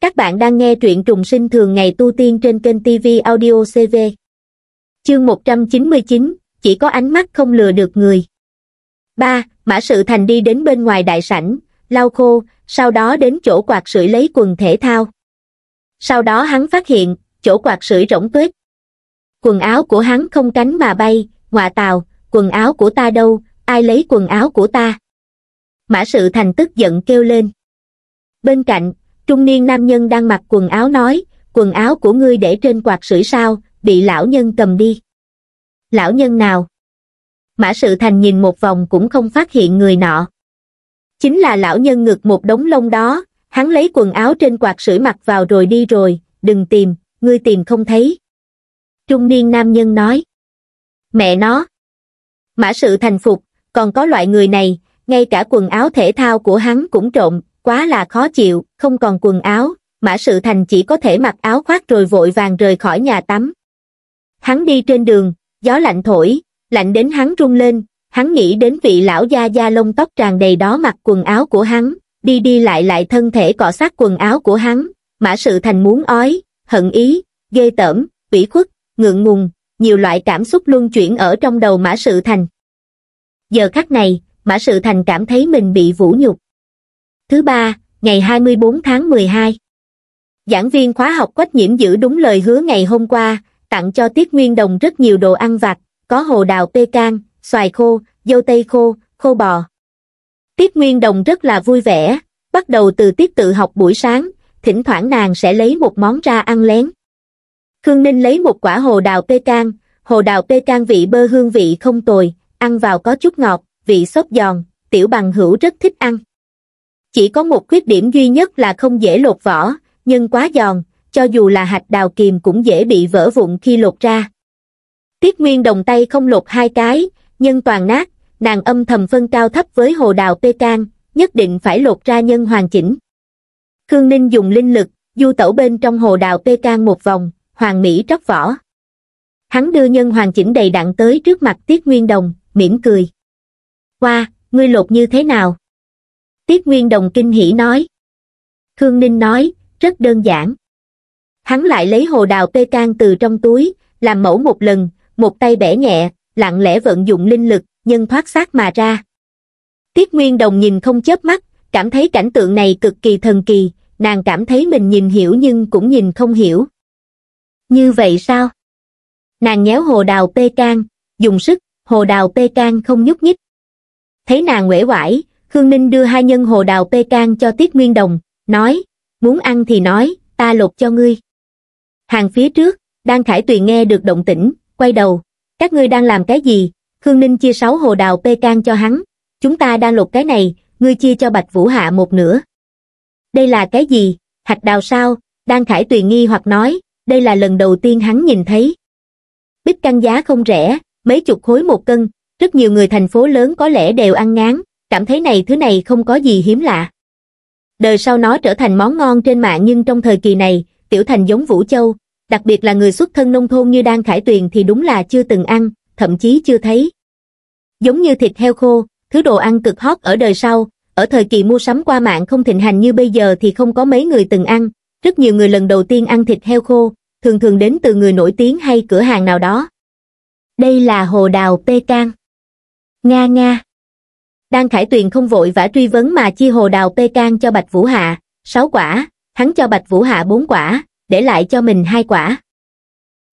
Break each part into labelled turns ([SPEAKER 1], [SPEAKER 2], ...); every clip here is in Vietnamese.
[SPEAKER 1] Các bạn đang nghe truyện trùng sinh thường ngày tu tiên trên kênh TV Audio CV. Chương 199, chỉ có ánh mắt không lừa được người. 3. Mã Sự Thành đi đến bên ngoài đại sảnh, lau khô, sau đó đến chỗ quạt sưởi lấy quần thể thao. Sau đó hắn phát hiện, chỗ quạt sưởi rỗng tuyết. Quần áo của hắn không cánh mà bay, ngọa tào, quần áo của ta đâu, ai lấy quần áo của ta? Mã Sự Thành tức giận kêu lên. Bên cạnh, trung niên nam nhân đang mặc quần áo nói quần áo của ngươi để trên quạt sưởi sao bị lão nhân cầm đi lão nhân nào mã sự thành nhìn một vòng cũng không phát hiện người nọ chính là lão nhân ngực một đống lông đó hắn lấy quần áo trên quạt sưởi mặc vào rồi đi rồi đừng tìm ngươi tìm không thấy trung niên nam nhân nói mẹ nó mã sự thành phục còn có loại người này ngay cả quần áo thể thao của hắn cũng trộm quá là khó chịu không còn quần áo mã sự thành chỉ có thể mặc áo khoác rồi vội vàng rời khỏi nhà tắm hắn đi trên đường gió lạnh thổi lạnh đến hắn run lên hắn nghĩ đến vị lão gia gia lông tóc tràn đầy đó mặc quần áo của hắn đi đi lại lại thân thể cọ sát quần áo của hắn mã sự thành muốn ói hận ý ghê tởm ủy khuất ngượng ngùng nhiều loại cảm xúc luân chuyển ở trong đầu mã sự thành giờ khắc này mã sự thành cảm thấy mình bị vũ nhục thứ ba, ngày 24 tháng 12. Giảng viên khóa học Quách Nhiễm giữ đúng lời hứa ngày hôm qua, tặng cho Tiết Nguyên Đồng rất nhiều đồ ăn vặt, có hồ đào pê can, xoài khô, dâu tây khô, khô bò. Tiết Nguyên Đồng rất là vui vẻ, bắt đầu từ tiết tự học buổi sáng, thỉnh thoảng nàng sẽ lấy một món ra ăn lén. Khương Ninh lấy một quả hồ đào pê can, hồ đào pê can vị bơ hương vị không tồi, ăn vào có chút ngọt, vị xốp giòn, tiểu bằng hữu rất thích ăn chỉ có một khuyết điểm duy nhất là không dễ lột vỏ nhưng quá giòn cho dù là hạch đào kiềm cũng dễ bị vỡ vụn khi lột ra tiết nguyên đồng tay không lột hai cái nhưng toàn nát nàng âm thầm phân cao thấp với hồ đào pê can nhất định phải lột ra nhân hoàn chỉnh khương ninh dùng linh lực du tẩu bên trong hồ đào pê can một vòng hoàng mỹ tróc vỏ hắn đưa nhân hoàn chỉnh đầy đặn tới trước mặt tiết nguyên đồng mỉm cười qua wow, ngươi lột như thế nào tiết nguyên đồng kinh hỉ nói khương ninh nói rất đơn giản hắn lại lấy hồ đào pê can từ trong túi làm mẫu một lần một tay bẻ nhẹ lặng lẽ vận dụng linh lực nhân thoát xác mà ra tiết nguyên đồng nhìn không chớp mắt cảm thấy cảnh tượng này cực kỳ thần kỳ nàng cảm thấy mình nhìn hiểu nhưng cũng nhìn không hiểu như vậy sao nàng nhéo hồ đào pê can dùng sức hồ đào pê can không nhúc nhích thấy nàng uể oải Khương Ninh đưa hai nhân hồ đào pê can cho Tiết Nguyên Đồng, nói, muốn ăn thì nói, ta lột cho ngươi. Hàng phía trước, đang khải tùy nghe được động tĩnh, quay đầu, các ngươi đang làm cái gì? Khương Ninh chia sáu hồ đào pê can cho hắn, chúng ta đang lột cái này, ngươi chia cho Bạch Vũ Hạ một nửa. Đây là cái gì? Hạch đào sao? Đang khải tùy nghi hoặc nói, đây là lần đầu tiên hắn nhìn thấy. Bích căng giá không rẻ, mấy chục khối một cân, rất nhiều người thành phố lớn có lẽ đều ăn ngán, cảm thấy này thứ này không có gì hiếm lạ. Đời sau nó trở thành món ngon trên mạng nhưng trong thời kỳ này, tiểu thành giống Vũ Châu, đặc biệt là người xuất thân nông thôn như Đan Khải Tuyền thì đúng là chưa từng ăn, thậm chí chưa thấy. Giống như thịt heo khô, thứ đồ ăn cực hot ở đời sau, ở thời kỳ mua sắm qua mạng không thịnh hành như bây giờ thì không có mấy người từng ăn, rất nhiều người lần đầu tiên ăn thịt heo khô, thường thường đến từ người nổi tiếng hay cửa hàng nào đó. Đây là hồ đào tê can. Nga nga đang Khải Tuyền không vội vã truy vấn mà chia hồ đào pê can cho Bạch Vũ Hạ, sáu quả, hắn cho Bạch Vũ Hạ bốn quả, để lại cho mình hai quả.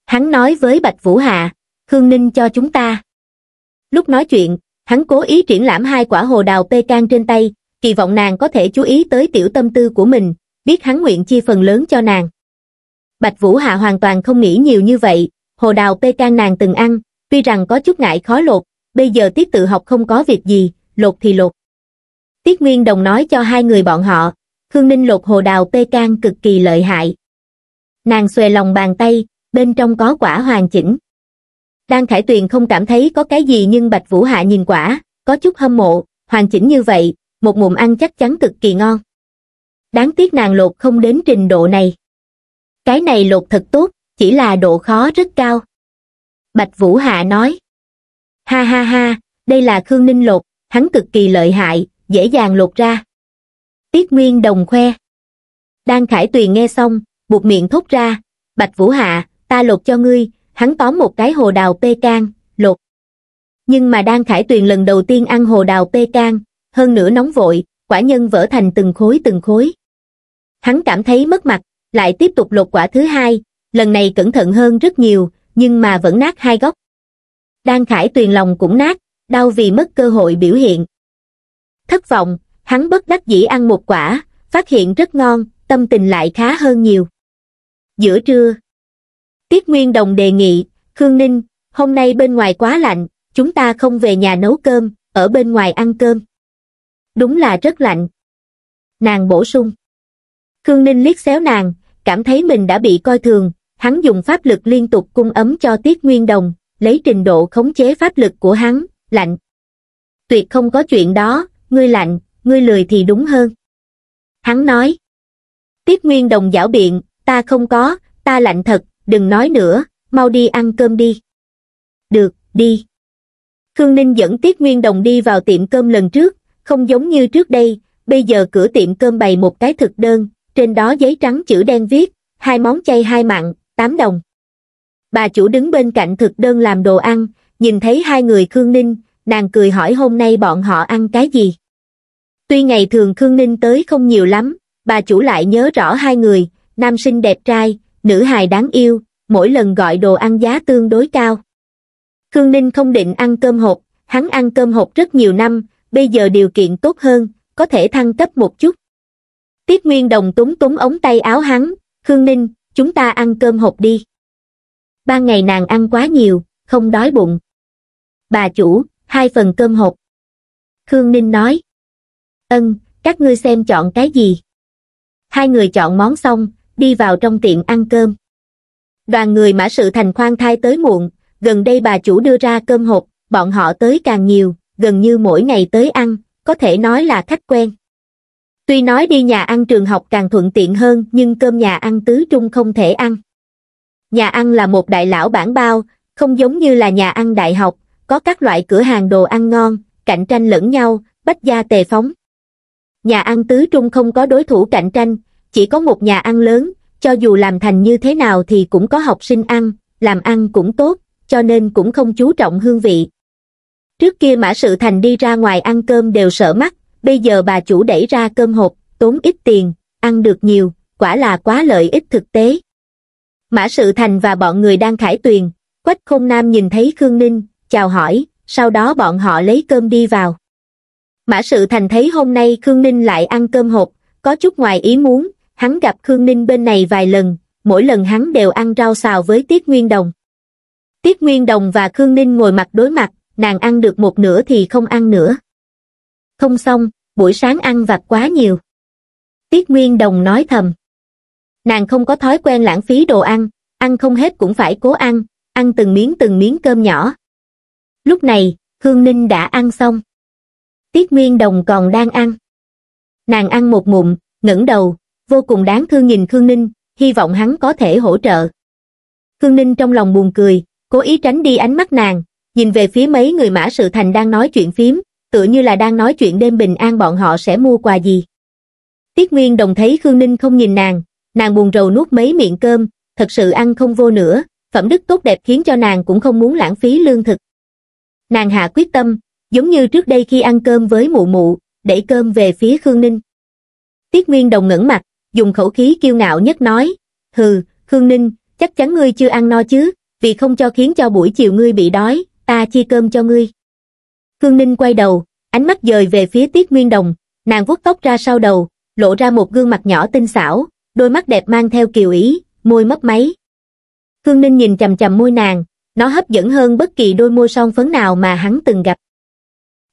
[SPEAKER 1] Hắn nói với Bạch Vũ Hạ, Khương Ninh cho chúng ta. Lúc nói chuyện, hắn cố ý triển lãm hai quả hồ đào pê can trên tay, kỳ vọng nàng có thể chú ý tới tiểu tâm tư của mình, biết hắn nguyện chia phần lớn cho nàng. Bạch Vũ Hạ hoàn toàn không nghĩ nhiều như vậy, hồ đào pê can nàng từng ăn, tuy rằng có chút ngại khó lột, bây giờ tiếp tự học không có việc gì, lột thì lột. Tiết Nguyên Đồng nói cho hai người bọn họ, Khương Ninh lột hồ đào pê can cực kỳ lợi hại. Nàng xòe lòng bàn tay, bên trong có quả hoàn chỉnh. Đang Khải Tuyền không cảm thấy có cái gì nhưng Bạch Vũ Hạ nhìn quả, có chút hâm mộ, hoàn chỉnh như vậy, một mụn ăn chắc chắn cực kỳ ngon. Đáng tiếc nàng lột không đến trình độ này. Cái này lột thật tốt, chỉ là độ khó rất cao. Bạch Vũ Hạ nói. Ha ha ha, đây là Khương Ninh lột, hắn cực kỳ lợi hại, dễ dàng lột ra. Tiết Nguyên Đồng khoe. Đan Khải Tuyền nghe xong, buộc miệng thốt ra, Bạch Vũ Hạ, ta lột cho ngươi, hắn tóm một cái hồ đào pê can, lột. Nhưng mà Đan Khải Tuyền lần đầu tiên ăn hồ đào pê can, hơn nữa nóng vội, quả nhân vỡ thành từng khối từng khối. Hắn cảm thấy mất mặt, lại tiếp tục lột quả thứ hai, lần này cẩn thận hơn rất nhiều, nhưng mà vẫn nát hai góc. Đan Khải Tuyền lòng cũng nát, đau vì mất cơ hội biểu hiện. Thất vọng, hắn bất đắc dĩ ăn một quả, phát hiện rất ngon, tâm tình lại khá hơn nhiều. Giữa trưa, Tiết Nguyên Đồng đề nghị, Khương Ninh, hôm nay bên ngoài quá lạnh, chúng ta không về nhà nấu cơm, ở bên ngoài ăn cơm. Đúng là rất lạnh. Nàng bổ sung. Khương Ninh liếc xéo nàng, cảm thấy mình đã bị coi thường, hắn dùng pháp lực liên tục cung ấm cho Tiết Nguyên Đồng, lấy trình độ khống chế pháp lực của hắn, lạnh. Tuyệt không có chuyện đó, ngươi lạnh, ngươi lười thì đúng hơn. Hắn nói. Tiết Nguyên Đồng giảo biện, ta không có, ta lạnh thật, đừng nói nữa, mau đi ăn cơm đi. Được, đi. Khương Ninh dẫn Tiết Nguyên Đồng đi vào tiệm cơm lần trước, không giống như trước đây, bây giờ cửa tiệm cơm bày một cái thực đơn, trên đó giấy trắng chữ đen viết, hai món chay hai mặn, 8 đồng. Bà chủ đứng bên cạnh thực đơn làm đồ ăn, nhìn thấy hai người Khương Ninh, nàng cười hỏi hôm nay bọn họ ăn cái gì. Tuy ngày thường Khương Ninh tới không nhiều lắm, bà chủ lại nhớ rõ hai người, nam sinh đẹp trai, nữ hài đáng yêu, mỗi lần gọi đồ ăn giá tương đối cao. Khương Ninh không định ăn cơm hộp, hắn ăn cơm hộp rất nhiều năm, bây giờ điều kiện tốt hơn, có thể thăng cấp một chút. Tiết Nguyên Đồng túng túng ống tay áo hắn, Khương Ninh, chúng ta ăn cơm hộp đi. Ba ngày nàng ăn quá nhiều, không đói bụng bà chủ, hai phần cơm hộp. Khương Ninh nói. Ân, các ngươi xem chọn cái gì? Hai người chọn món xong, đi vào trong tiệm ăn cơm. Đoàn người mã sự thành khoan thai tới muộn, gần đây bà chủ đưa ra cơm hộp, bọn họ tới càng nhiều, gần như mỗi ngày tới ăn, có thể nói là khách quen. Tuy nói đi nhà ăn trường học càng thuận tiện hơn nhưng cơm nhà ăn tứ trung không thể ăn. Nhà ăn là một đại lão bản bao, không giống như là nhà ăn đại học, có các loại cửa hàng đồ ăn ngon, cạnh tranh lẫn nhau, bách gia tề phóng. Nhà ăn tứ trung không có đối thủ cạnh tranh, chỉ có một nhà ăn lớn, cho dù làm thành như thế nào thì cũng có học sinh ăn, làm ăn cũng tốt, cho nên cũng không chú trọng hương vị. Trước kia Mã Sự Thành đi ra ngoài ăn cơm đều sợ mắt, bây giờ bà chủ đẩy ra cơm hộp, tốn ít tiền, ăn được nhiều, quả là quá lợi ích thực tế. Mã Sự Thành và bọn người đang khải tuyền, Quách Khôn Nam nhìn thấy Khương Ninh, chào hỏi, sau đó bọn họ lấy cơm đi vào. Mã sự thành thấy hôm nay Khương Ninh lại ăn cơm hộp, có chút ngoài ý muốn, hắn gặp Khương Ninh bên này vài lần, mỗi lần hắn đều ăn rau xào với Tiết Nguyên Đồng. Tiết Nguyên Đồng và Khương Ninh ngồi mặt đối mặt, nàng ăn được một nửa thì không ăn nữa. Không xong, buổi sáng ăn vặt quá nhiều. Tiết Nguyên Đồng nói thầm. Nàng không có thói quen lãng phí đồ ăn, ăn không hết cũng phải cố ăn, ăn từng miếng từng miếng cơm nhỏ, Lúc này, Hương Ninh đã ăn xong. Tiết Nguyên Đồng còn đang ăn. Nàng ăn một mụn ngẩng đầu, vô cùng đáng thương nhìn Khương Ninh, hy vọng hắn có thể hỗ trợ. Khương Ninh trong lòng buồn cười, cố ý tránh đi ánh mắt nàng, nhìn về phía mấy người mã sự thành đang nói chuyện phím, tựa như là đang nói chuyện đêm bình an bọn họ sẽ mua quà gì. Tiết Nguyên Đồng thấy Khương Ninh không nhìn nàng, nàng buồn rầu nuốt mấy miệng cơm, thật sự ăn không vô nữa, phẩm đức tốt đẹp khiến cho nàng cũng không muốn lãng phí lương thực. Nàng hạ quyết tâm, giống như trước đây khi ăn cơm với mụ mụ, đẩy cơm về phía Khương Ninh. Tiết Nguyên Đồng ngẩng mặt, dùng khẩu khí kiêu ngạo nhất nói, hừ, Khương Ninh, chắc chắn ngươi chưa ăn no chứ, vì không cho khiến cho buổi chiều ngươi bị đói, ta chia cơm cho ngươi. Khương Ninh quay đầu, ánh mắt dời về phía Tiết Nguyên Đồng, nàng vuốt tóc ra sau đầu, lộ ra một gương mặt nhỏ tinh xảo, đôi mắt đẹp mang theo kiều ý, môi mấp máy. Khương Ninh nhìn chầm chầm môi nàng, nó hấp dẫn hơn bất kỳ đôi môi son phấn nào mà hắn từng gặp.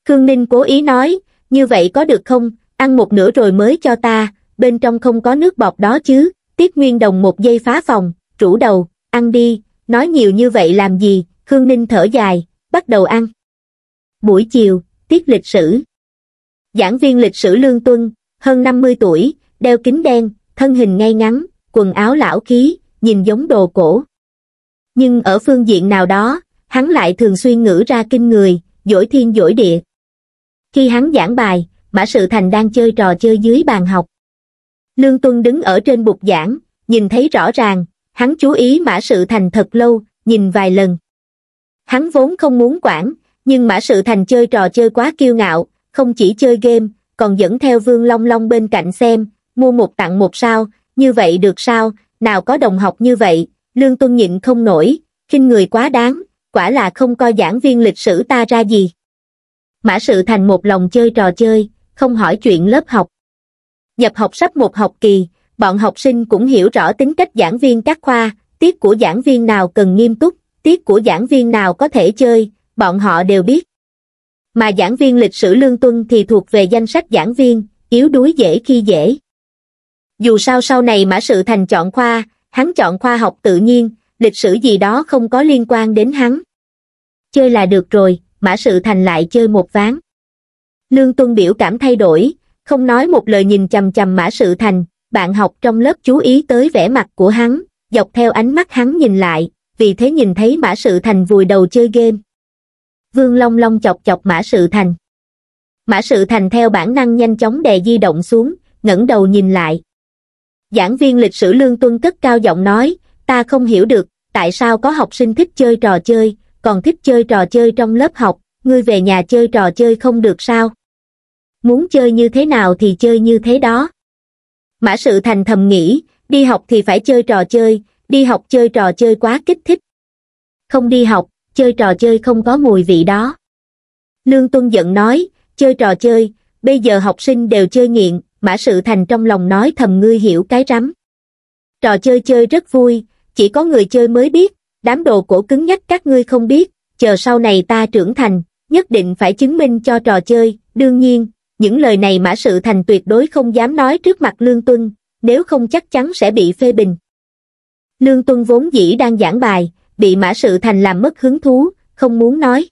[SPEAKER 1] Khương Ninh cố ý nói, như vậy có được không, ăn một nửa rồi mới cho ta, bên trong không có nước bọt đó chứ, Tiết Nguyên Đồng một giây phá phòng, rủ đầu, ăn đi, nói nhiều như vậy làm gì, Khương Ninh thở dài, bắt đầu ăn. Buổi chiều, tiết lịch sử. Giảng viên lịch sử Lương Tuân, hơn 50 tuổi, đeo kính đen, thân hình ngay ngắn, quần áo lão khí, nhìn giống đồ cổ nhưng ở phương diện nào đó, hắn lại thường xuyên ngữ ra kinh người, dỗi thiên dỗi địa. Khi hắn giảng bài, Mã Sự Thành đang chơi trò chơi dưới bàn học. Lương Tuân đứng ở trên bục giảng, nhìn thấy rõ ràng, hắn chú ý Mã Sự Thành thật lâu, nhìn vài lần. Hắn vốn không muốn quản, nhưng Mã Sự Thành chơi trò chơi quá kiêu ngạo, không chỉ chơi game, còn dẫn theo Vương Long Long bên cạnh xem, mua một tặng một sao, như vậy được sao, nào có đồng học như vậy, Lương Tuân nhịn không nổi, khinh người quá đáng, quả là không coi giảng viên lịch sử ta ra gì. Mã sự thành một lòng chơi trò chơi, không hỏi chuyện lớp học. Nhập học sắp một học kỳ, bọn học sinh cũng hiểu rõ tính cách giảng viên các khoa, tiết của giảng viên nào cần nghiêm túc, tiết của giảng viên nào có thể chơi, bọn họ đều biết. Mà giảng viên lịch sử Lương Tuân thì thuộc về danh sách giảng viên, yếu đuối dễ khi dễ. Dù sao sau này Mã Sự Thành chọn khoa, hắn chọn khoa học tự nhiên, lịch sử gì đó không có liên quan đến hắn. Chơi là được rồi, mã sự thành lại chơi một ván. Lương Tuân biểu cảm thay đổi, không nói một lời nhìn chầm chầm mã sự thành, bạn học trong lớp chú ý tới vẻ mặt của hắn, dọc theo ánh mắt hắn nhìn lại, vì thế nhìn thấy mã sự thành vùi đầu chơi game. Vương Long Long chọc chọc mã sự thành. Mã sự thành theo bản năng nhanh chóng đè di động xuống, ngẩng đầu nhìn lại giảng viên lịch sử lương tuân cất cao giọng nói, ta không hiểu được, tại sao có học sinh thích chơi trò chơi, còn thích chơi trò chơi trong lớp học, ngươi về nhà chơi trò chơi không được sao? Muốn chơi như thế nào thì chơi như thế đó. Mã sự thành thầm nghĩ, đi học thì phải chơi trò chơi, đi học chơi trò chơi quá kích thích. Không đi học, chơi trò chơi không có mùi vị đó. Lương Tuân giận nói, chơi trò chơi, bây giờ học sinh đều chơi nghiện, mã sự thành trong lòng nói thầm ngươi hiểu cái rắm trò chơi chơi rất vui chỉ có người chơi mới biết đám đồ cổ cứng nhắc các ngươi không biết chờ sau này ta trưởng thành nhất định phải chứng minh cho trò chơi đương nhiên những lời này mã sự thành tuyệt đối không dám nói trước mặt lương tuân nếu không chắc chắn sẽ bị phê bình lương tuân vốn dĩ đang giảng bài bị mã sự thành làm mất hứng thú không muốn nói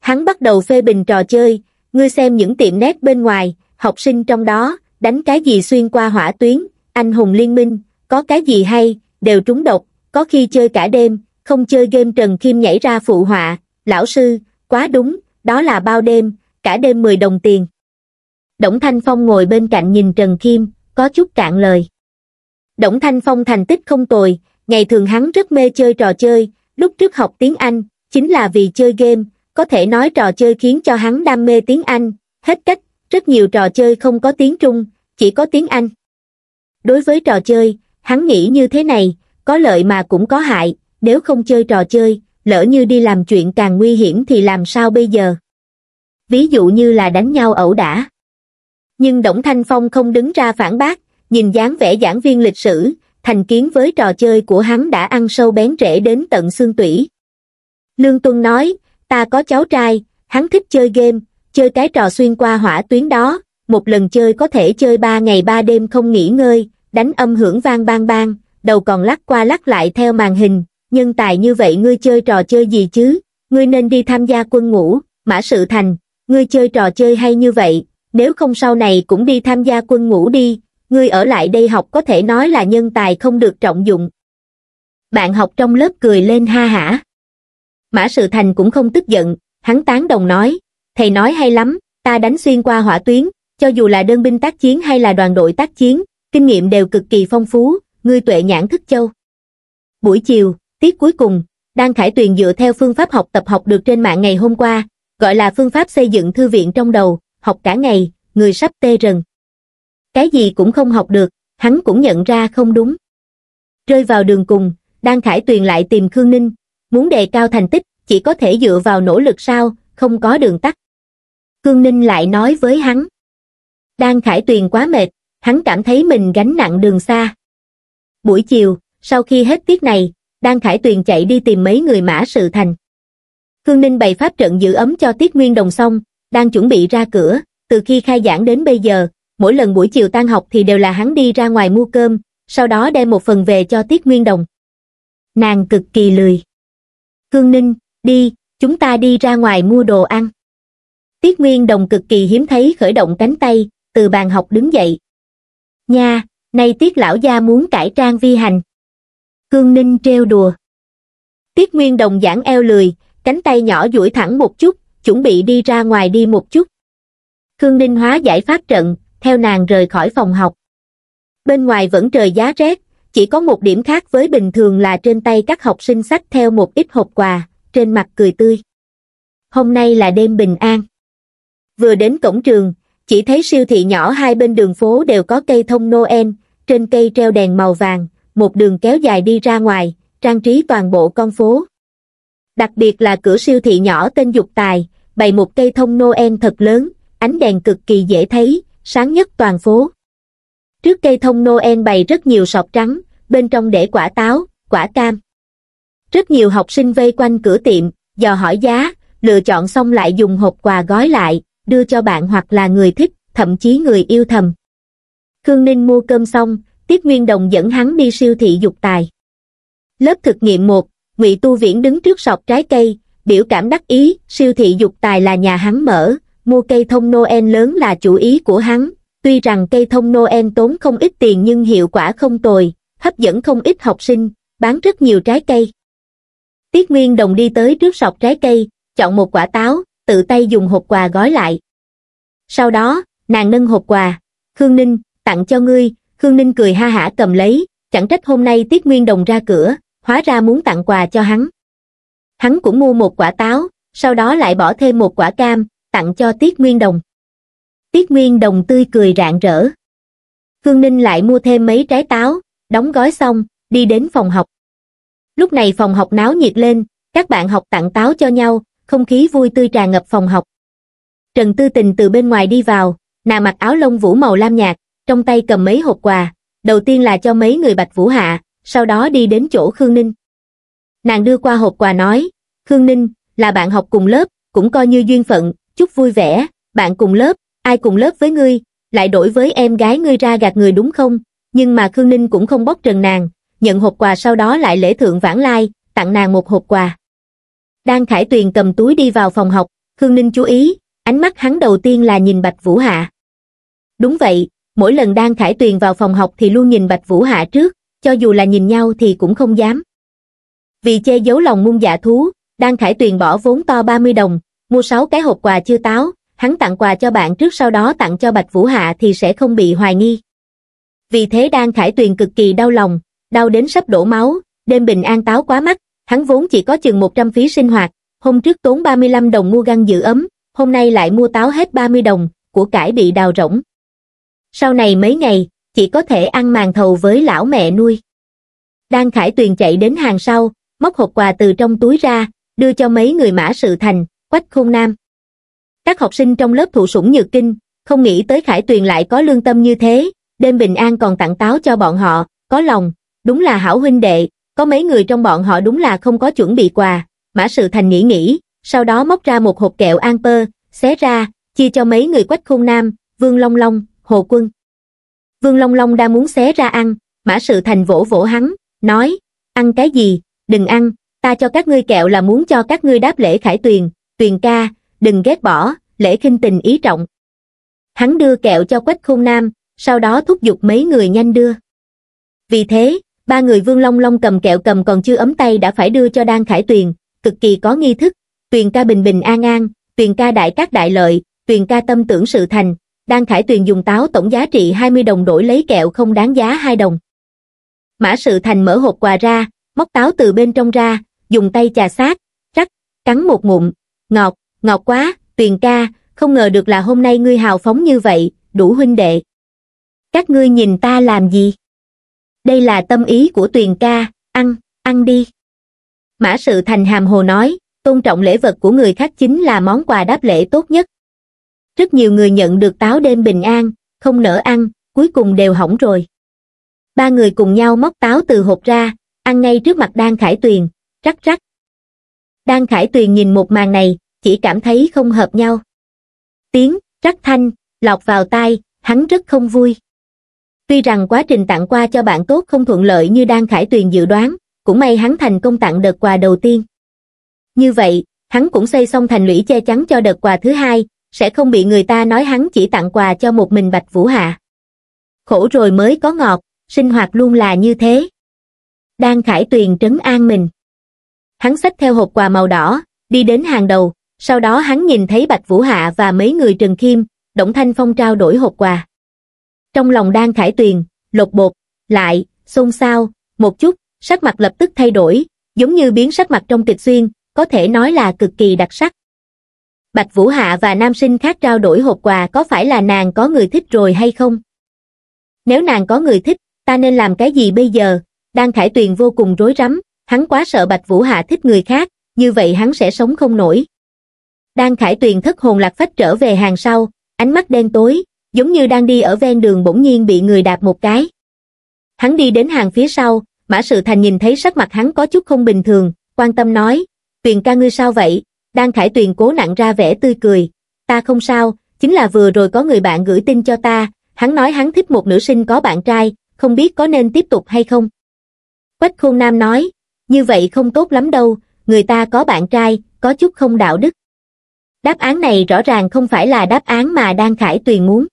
[SPEAKER 1] hắn bắt đầu phê bình trò chơi ngươi xem những tiệm nét bên ngoài học sinh trong đó, đánh cái gì xuyên qua hỏa tuyến, anh hùng liên minh, có cái gì hay, đều trúng độc, có khi chơi cả đêm, không chơi game Trần Kim nhảy ra phụ họa, lão sư, quá đúng, đó là bao đêm, cả đêm 10 đồng tiền. Đổng Thanh Phong ngồi bên cạnh nhìn Trần Kim, có chút cạn lời. Đổng Thanh Phong thành tích không tồi, ngày thường hắn rất mê chơi trò chơi, lúc trước học tiếng Anh, chính là vì chơi game, có thể nói trò chơi khiến cho hắn đam mê tiếng Anh, hết cách rất nhiều trò chơi không có tiếng Trung, chỉ có tiếng Anh. Đối với trò chơi, hắn nghĩ như thế này, có lợi mà cũng có hại, nếu không chơi trò chơi, lỡ như đi làm chuyện càng nguy hiểm thì làm sao bây giờ? Ví dụ như là đánh nhau ẩu đả. Nhưng Đổng Thanh Phong không đứng ra phản bác, nhìn dáng vẻ giảng viên lịch sử, thành kiến với trò chơi của hắn đã ăn sâu bén rễ đến tận xương tủy. Lương Tuân nói, ta có cháu trai, hắn thích chơi game, chơi cái trò xuyên qua hỏa tuyến đó một lần chơi có thể chơi ba ngày ba đêm không nghỉ ngơi đánh âm hưởng vang bang bang đầu còn lắc qua lắc lại theo màn hình nhân tài như vậy ngươi chơi trò chơi gì chứ ngươi nên đi tham gia quân ngũ mã sự thành ngươi chơi trò chơi hay như vậy nếu không sau này cũng đi tham gia quân ngũ đi ngươi ở lại đây học có thể nói là nhân tài không được trọng dụng bạn học trong lớp cười lên ha hả mã sự thành cũng không tức giận hắn tán đồng nói thầy nói hay lắm ta đánh xuyên qua hỏa tuyến cho dù là đơn binh tác chiến hay là đoàn đội tác chiến kinh nghiệm đều cực kỳ phong phú ngươi tuệ nhãn thức châu buổi chiều tiết cuối cùng đan khải tuyền dựa theo phương pháp học tập học được trên mạng ngày hôm qua gọi là phương pháp xây dựng thư viện trong đầu học cả ngày người sắp tê rần cái gì cũng không học được hắn cũng nhận ra không đúng rơi vào đường cùng đan khải tuyền lại tìm khương ninh muốn đề cao thành tích chỉ có thể dựa vào nỗ lực sao không có đường tắt Cương Ninh lại nói với hắn. Đang khải tuyền quá mệt, hắn cảm thấy mình gánh nặng đường xa. Buổi chiều, sau khi hết tiết này, Đang Khải Tuyền chạy đi tìm mấy người mã sự thành. Khương Ninh bày pháp trận giữ ấm cho Tiết Nguyên Đồng xong, đang chuẩn bị ra cửa, từ khi khai giảng đến bây giờ, mỗi lần buổi chiều tan học thì đều là hắn đi ra ngoài mua cơm, sau đó đem một phần về cho Tiết Nguyên Đồng. Nàng cực kỳ lười. Khương Ninh, đi, chúng ta đi ra ngoài mua đồ ăn. Tiết Nguyên Đồng cực kỳ hiếm thấy khởi động cánh tay, từ bàn học đứng dậy. Nha, nay Tiết lão gia muốn cải trang vi hành. Cương Ninh trêu đùa. Tiết Nguyên Đồng giãn eo lười, cánh tay nhỏ duỗi thẳng một chút, chuẩn bị đi ra ngoài đi một chút. Cương Ninh hóa giải pháp trận, theo nàng rời khỏi phòng học. Bên ngoài vẫn trời giá rét, chỉ có một điểm khác với bình thường là trên tay các học sinh sách theo một ít hộp quà, trên mặt cười tươi. Hôm nay là đêm bình an vừa đến cổng trường, chỉ thấy siêu thị nhỏ hai bên đường phố đều có cây thông Noel, trên cây treo đèn màu vàng, một đường kéo dài đi ra ngoài, trang trí toàn bộ con phố. Đặc biệt là cửa siêu thị nhỏ tên Dục Tài, bày một cây thông Noel thật lớn, ánh đèn cực kỳ dễ thấy, sáng nhất toàn phố. Trước cây thông Noel bày rất nhiều sọt trắng, bên trong để quả táo, quả cam. Rất nhiều học sinh vây quanh cửa tiệm, dò hỏi giá, lựa chọn xong lại dùng hộp quà gói lại, đưa cho bạn hoặc là người thích, thậm chí người yêu thầm. Khương Ninh mua cơm xong, Tiết Nguyên Đồng dẫn hắn đi siêu thị dục tài. Lớp thực nghiệm 1, Ngụy Tu Viễn đứng trước sọt trái cây, biểu cảm đắc ý, siêu thị dục tài là nhà hắn mở, mua cây thông Noel lớn là chủ ý của hắn. Tuy rằng cây thông Noel tốn không ít tiền nhưng hiệu quả không tồi, hấp dẫn không ít học sinh, bán rất nhiều trái cây. Tiết Nguyên Đồng đi tới trước sọt trái cây, chọn một quả táo, tự tay dùng hộp quà gói lại. Sau đó, nàng nâng hộp quà, Khương Ninh, tặng cho ngươi, Khương Ninh cười ha hả cầm lấy, chẳng trách hôm nay Tiết Nguyên Đồng ra cửa, hóa ra muốn tặng quà cho hắn. Hắn cũng mua một quả táo, sau đó lại bỏ thêm một quả cam, tặng cho Tiết Nguyên Đồng. Tiết Nguyên Đồng tươi cười rạng rỡ. Khương Ninh lại mua thêm mấy trái táo, đóng gói xong, đi đến phòng học. Lúc này phòng học náo nhiệt lên, các bạn học tặng táo cho nhau, không khí vui tươi tràn ngập phòng học trần tư tình từ bên ngoài đi vào nàng mặc áo lông vũ màu lam nhạt trong tay cầm mấy hộp quà đầu tiên là cho mấy người bạch vũ hạ sau đó đi đến chỗ khương ninh nàng đưa qua hộp quà nói khương ninh là bạn học cùng lớp cũng coi như duyên phận chúc vui vẻ bạn cùng lớp ai cùng lớp với ngươi lại đổi với em gái ngươi ra gạt người đúng không nhưng mà khương ninh cũng không bóc trần nàng nhận hộp quà sau đó lại lễ thượng vãn lai tặng nàng một hộp quà đang khải tuyền cầm túi đi vào phòng học khương ninh chú ý ánh mắt hắn đầu tiên là nhìn bạch vũ hạ đúng vậy mỗi lần đang khải tuyền vào phòng học thì luôn nhìn bạch vũ hạ trước cho dù là nhìn nhau thì cũng không dám vì che giấu lòng muôn dạ thú đang khải tuyền bỏ vốn to 30 đồng mua 6 cái hộp quà chưa táo hắn tặng quà cho bạn trước sau đó tặng cho bạch vũ hạ thì sẽ không bị hoài nghi vì thế đang khải tuyền cực kỳ đau lòng đau đến sắp đổ máu đêm bình an táo quá mắt Hắn vốn chỉ có chừng 100 phí sinh hoạt, hôm trước tốn 35 đồng mua găng giữ ấm, hôm nay lại mua táo hết 30 đồng, của cải bị đào rỗng. Sau này mấy ngày, chỉ có thể ăn màn thầu với lão mẹ nuôi. Đang Khải Tuyền chạy đến hàng sau, móc hộp quà từ trong túi ra, đưa cho mấy người mã sự thành, quách Khung nam. Các học sinh trong lớp thụ sủng nhược kinh, không nghĩ tới Khải Tuyền lại có lương tâm như thế, đêm bình an còn tặng táo cho bọn họ, có lòng, đúng là hảo huynh đệ, có mấy người trong bọn họ đúng là không có chuẩn bị quà, Mã Sự Thành nghĩ nghĩ, sau đó móc ra một hộp kẹo an pơ, xé ra, chia cho mấy người quách khung nam, Vương Long Long, Hồ Quân. Vương Long Long đang muốn xé ra ăn, Mã Sự Thành vỗ vỗ hắn, nói, ăn cái gì, đừng ăn, ta cho các ngươi kẹo là muốn cho các ngươi đáp lễ khải tuyền, tuyền ca, đừng ghét bỏ, lễ khinh tình ý trọng. Hắn đưa kẹo cho quách khung nam, sau đó thúc giục mấy người nhanh đưa. Vì thế, ba người vương long long cầm kẹo cầm còn chưa ấm tay đã phải đưa cho đan khải tuyền cực kỳ có nghi thức tuyền ca bình bình an an tuyền ca đại các đại lợi tuyền ca tâm tưởng sự thành đan khải tuyền dùng táo tổng giá trị 20 đồng đổi lấy kẹo không đáng giá 2 đồng mã sự thành mở hộp quà ra móc táo từ bên trong ra dùng tay chà sát rắc cắn một ngụm ngọt ngọt quá tuyền ca không ngờ được là hôm nay ngươi hào phóng như vậy đủ huynh đệ các ngươi nhìn ta làm gì đây là tâm ý của tuyền ca ăn ăn đi mã sự thành hàm hồ nói tôn trọng lễ vật của người khác chính là món quà đáp lễ tốt nhất rất nhiều người nhận được táo đêm bình an không nỡ ăn cuối cùng đều hỏng rồi ba người cùng nhau móc táo từ hộp ra ăn ngay trước mặt đan khải tuyền rắc rắc đan khải tuyền nhìn một màn này chỉ cảm thấy không hợp nhau tiếng rắc thanh lọt vào tai hắn rất không vui tuy rằng quá trình tặng quà cho bạn tốt không thuận lợi như Đang khải tuyền dự đoán cũng may hắn thành công tặng đợt quà đầu tiên như vậy hắn cũng xây xong thành lũy che chắn cho đợt quà thứ hai sẽ không bị người ta nói hắn chỉ tặng quà cho một mình bạch vũ hạ khổ rồi mới có ngọt sinh hoạt luôn là như thế Đang khải tuyền trấn an mình hắn xách theo hộp quà màu đỏ đi đến hàng đầu sau đó hắn nhìn thấy bạch vũ hạ và mấy người trần Kim, động thanh phong trao đổi hộp quà trong lòng đang khải tuyền, lột bột, lại, xôn xao, một chút, sắc mặt lập tức thay đổi, giống như biến sắc mặt trong kịch xuyên, có thể nói là cực kỳ đặc sắc. Bạch Vũ Hạ và nam sinh khác trao đổi hộp quà có phải là nàng có người thích rồi hay không? Nếu nàng có người thích, ta nên làm cái gì bây giờ? Đang khải tuyền vô cùng rối rắm, hắn quá sợ Bạch Vũ Hạ thích người khác, như vậy hắn sẽ sống không nổi. Đang khải tuyền thất hồn lạc phách trở về hàng sau, ánh mắt đen tối, giống như đang đi ở ven đường bỗng nhiên bị người đạp một cái. Hắn đi đến hàng phía sau, Mã Sự Thành nhìn thấy sắc mặt hắn có chút không bình thường, quan tâm nói, Tuyền ca ngươi sao vậy? Đang khải Tuyền cố nặng ra vẻ tươi cười, ta không sao, chính là vừa rồi có người bạn gửi tin cho ta, hắn nói hắn thích một nữ sinh có bạn trai, không biết có nên tiếp tục hay không. Quách Khôn Nam nói, như vậy không tốt lắm đâu, người ta có bạn trai, có chút không đạo đức. Đáp án này rõ ràng không phải là đáp án mà đang khải Tuyền muốn.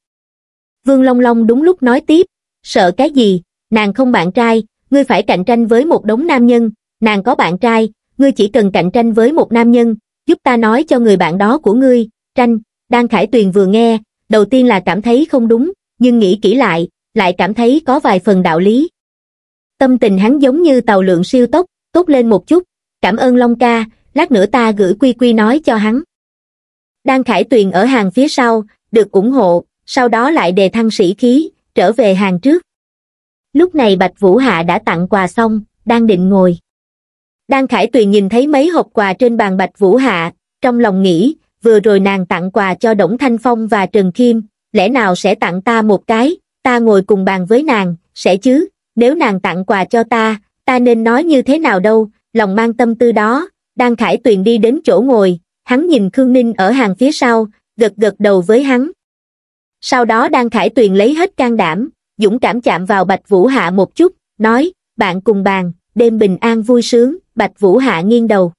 [SPEAKER 1] Vương Long Long đúng lúc nói tiếp, sợ cái gì, nàng không bạn trai, ngươi phải cạnh tranh với một đống nam nhân, nàng có bạn trai, ngươi chỉ cần cạnh tranh với một nam nhân, giúp ta nói cho người bạn đó của ngươi, tranh, Đan Khải Tuyền vừa nghe, đầu tiên là cảm thấy không đúng, nhưng nghĩ kỹ lại, lại cảm thấy có vài phần đạo lý. Tâm tình hắn giống như tàu lượng siêu tốc, tốt lên một chút, cảm ơn Long ca, lát nữa ta gửi quy quy nói cho hắn. Đan Khải Tuyền ở hàng phía sau, được ủng hộ, sau đó lại đề thăng sĩ khí, trở về hàng trước. Lúc này Bạch Vũ Hạ đã tặng quà xong, đang định ngồi. Đang Khải Tuyền nhìn thấy mấy hộp quà trên bàn Bạch Vũ Hạ, trong lòng nghĩ, vừa rồi nàng tặng quà cho Đổng Thanh Phong và Trần Kim, lẽ nào sẽ tặng ta một cái, ta ngồi cùng bàn với nàng, sẽ chứ, nếu nàng tặng quà cho ta, ta nên nói như thế nào đâu, lòng mang tâm tư đó, đang khải tuyền đi đến chỗ ngồi, hắn nhìn Khương Ninh ở hàng phía sau, gật gật đầu với hắn, sau đó Đan khải tuyền lấy hết can đảm dũng cảm chạm vào bạch vũ hạ một chút nói bạn cùng bàn đêm bình an vui sướng bạch vũ hạ nghiêng đầu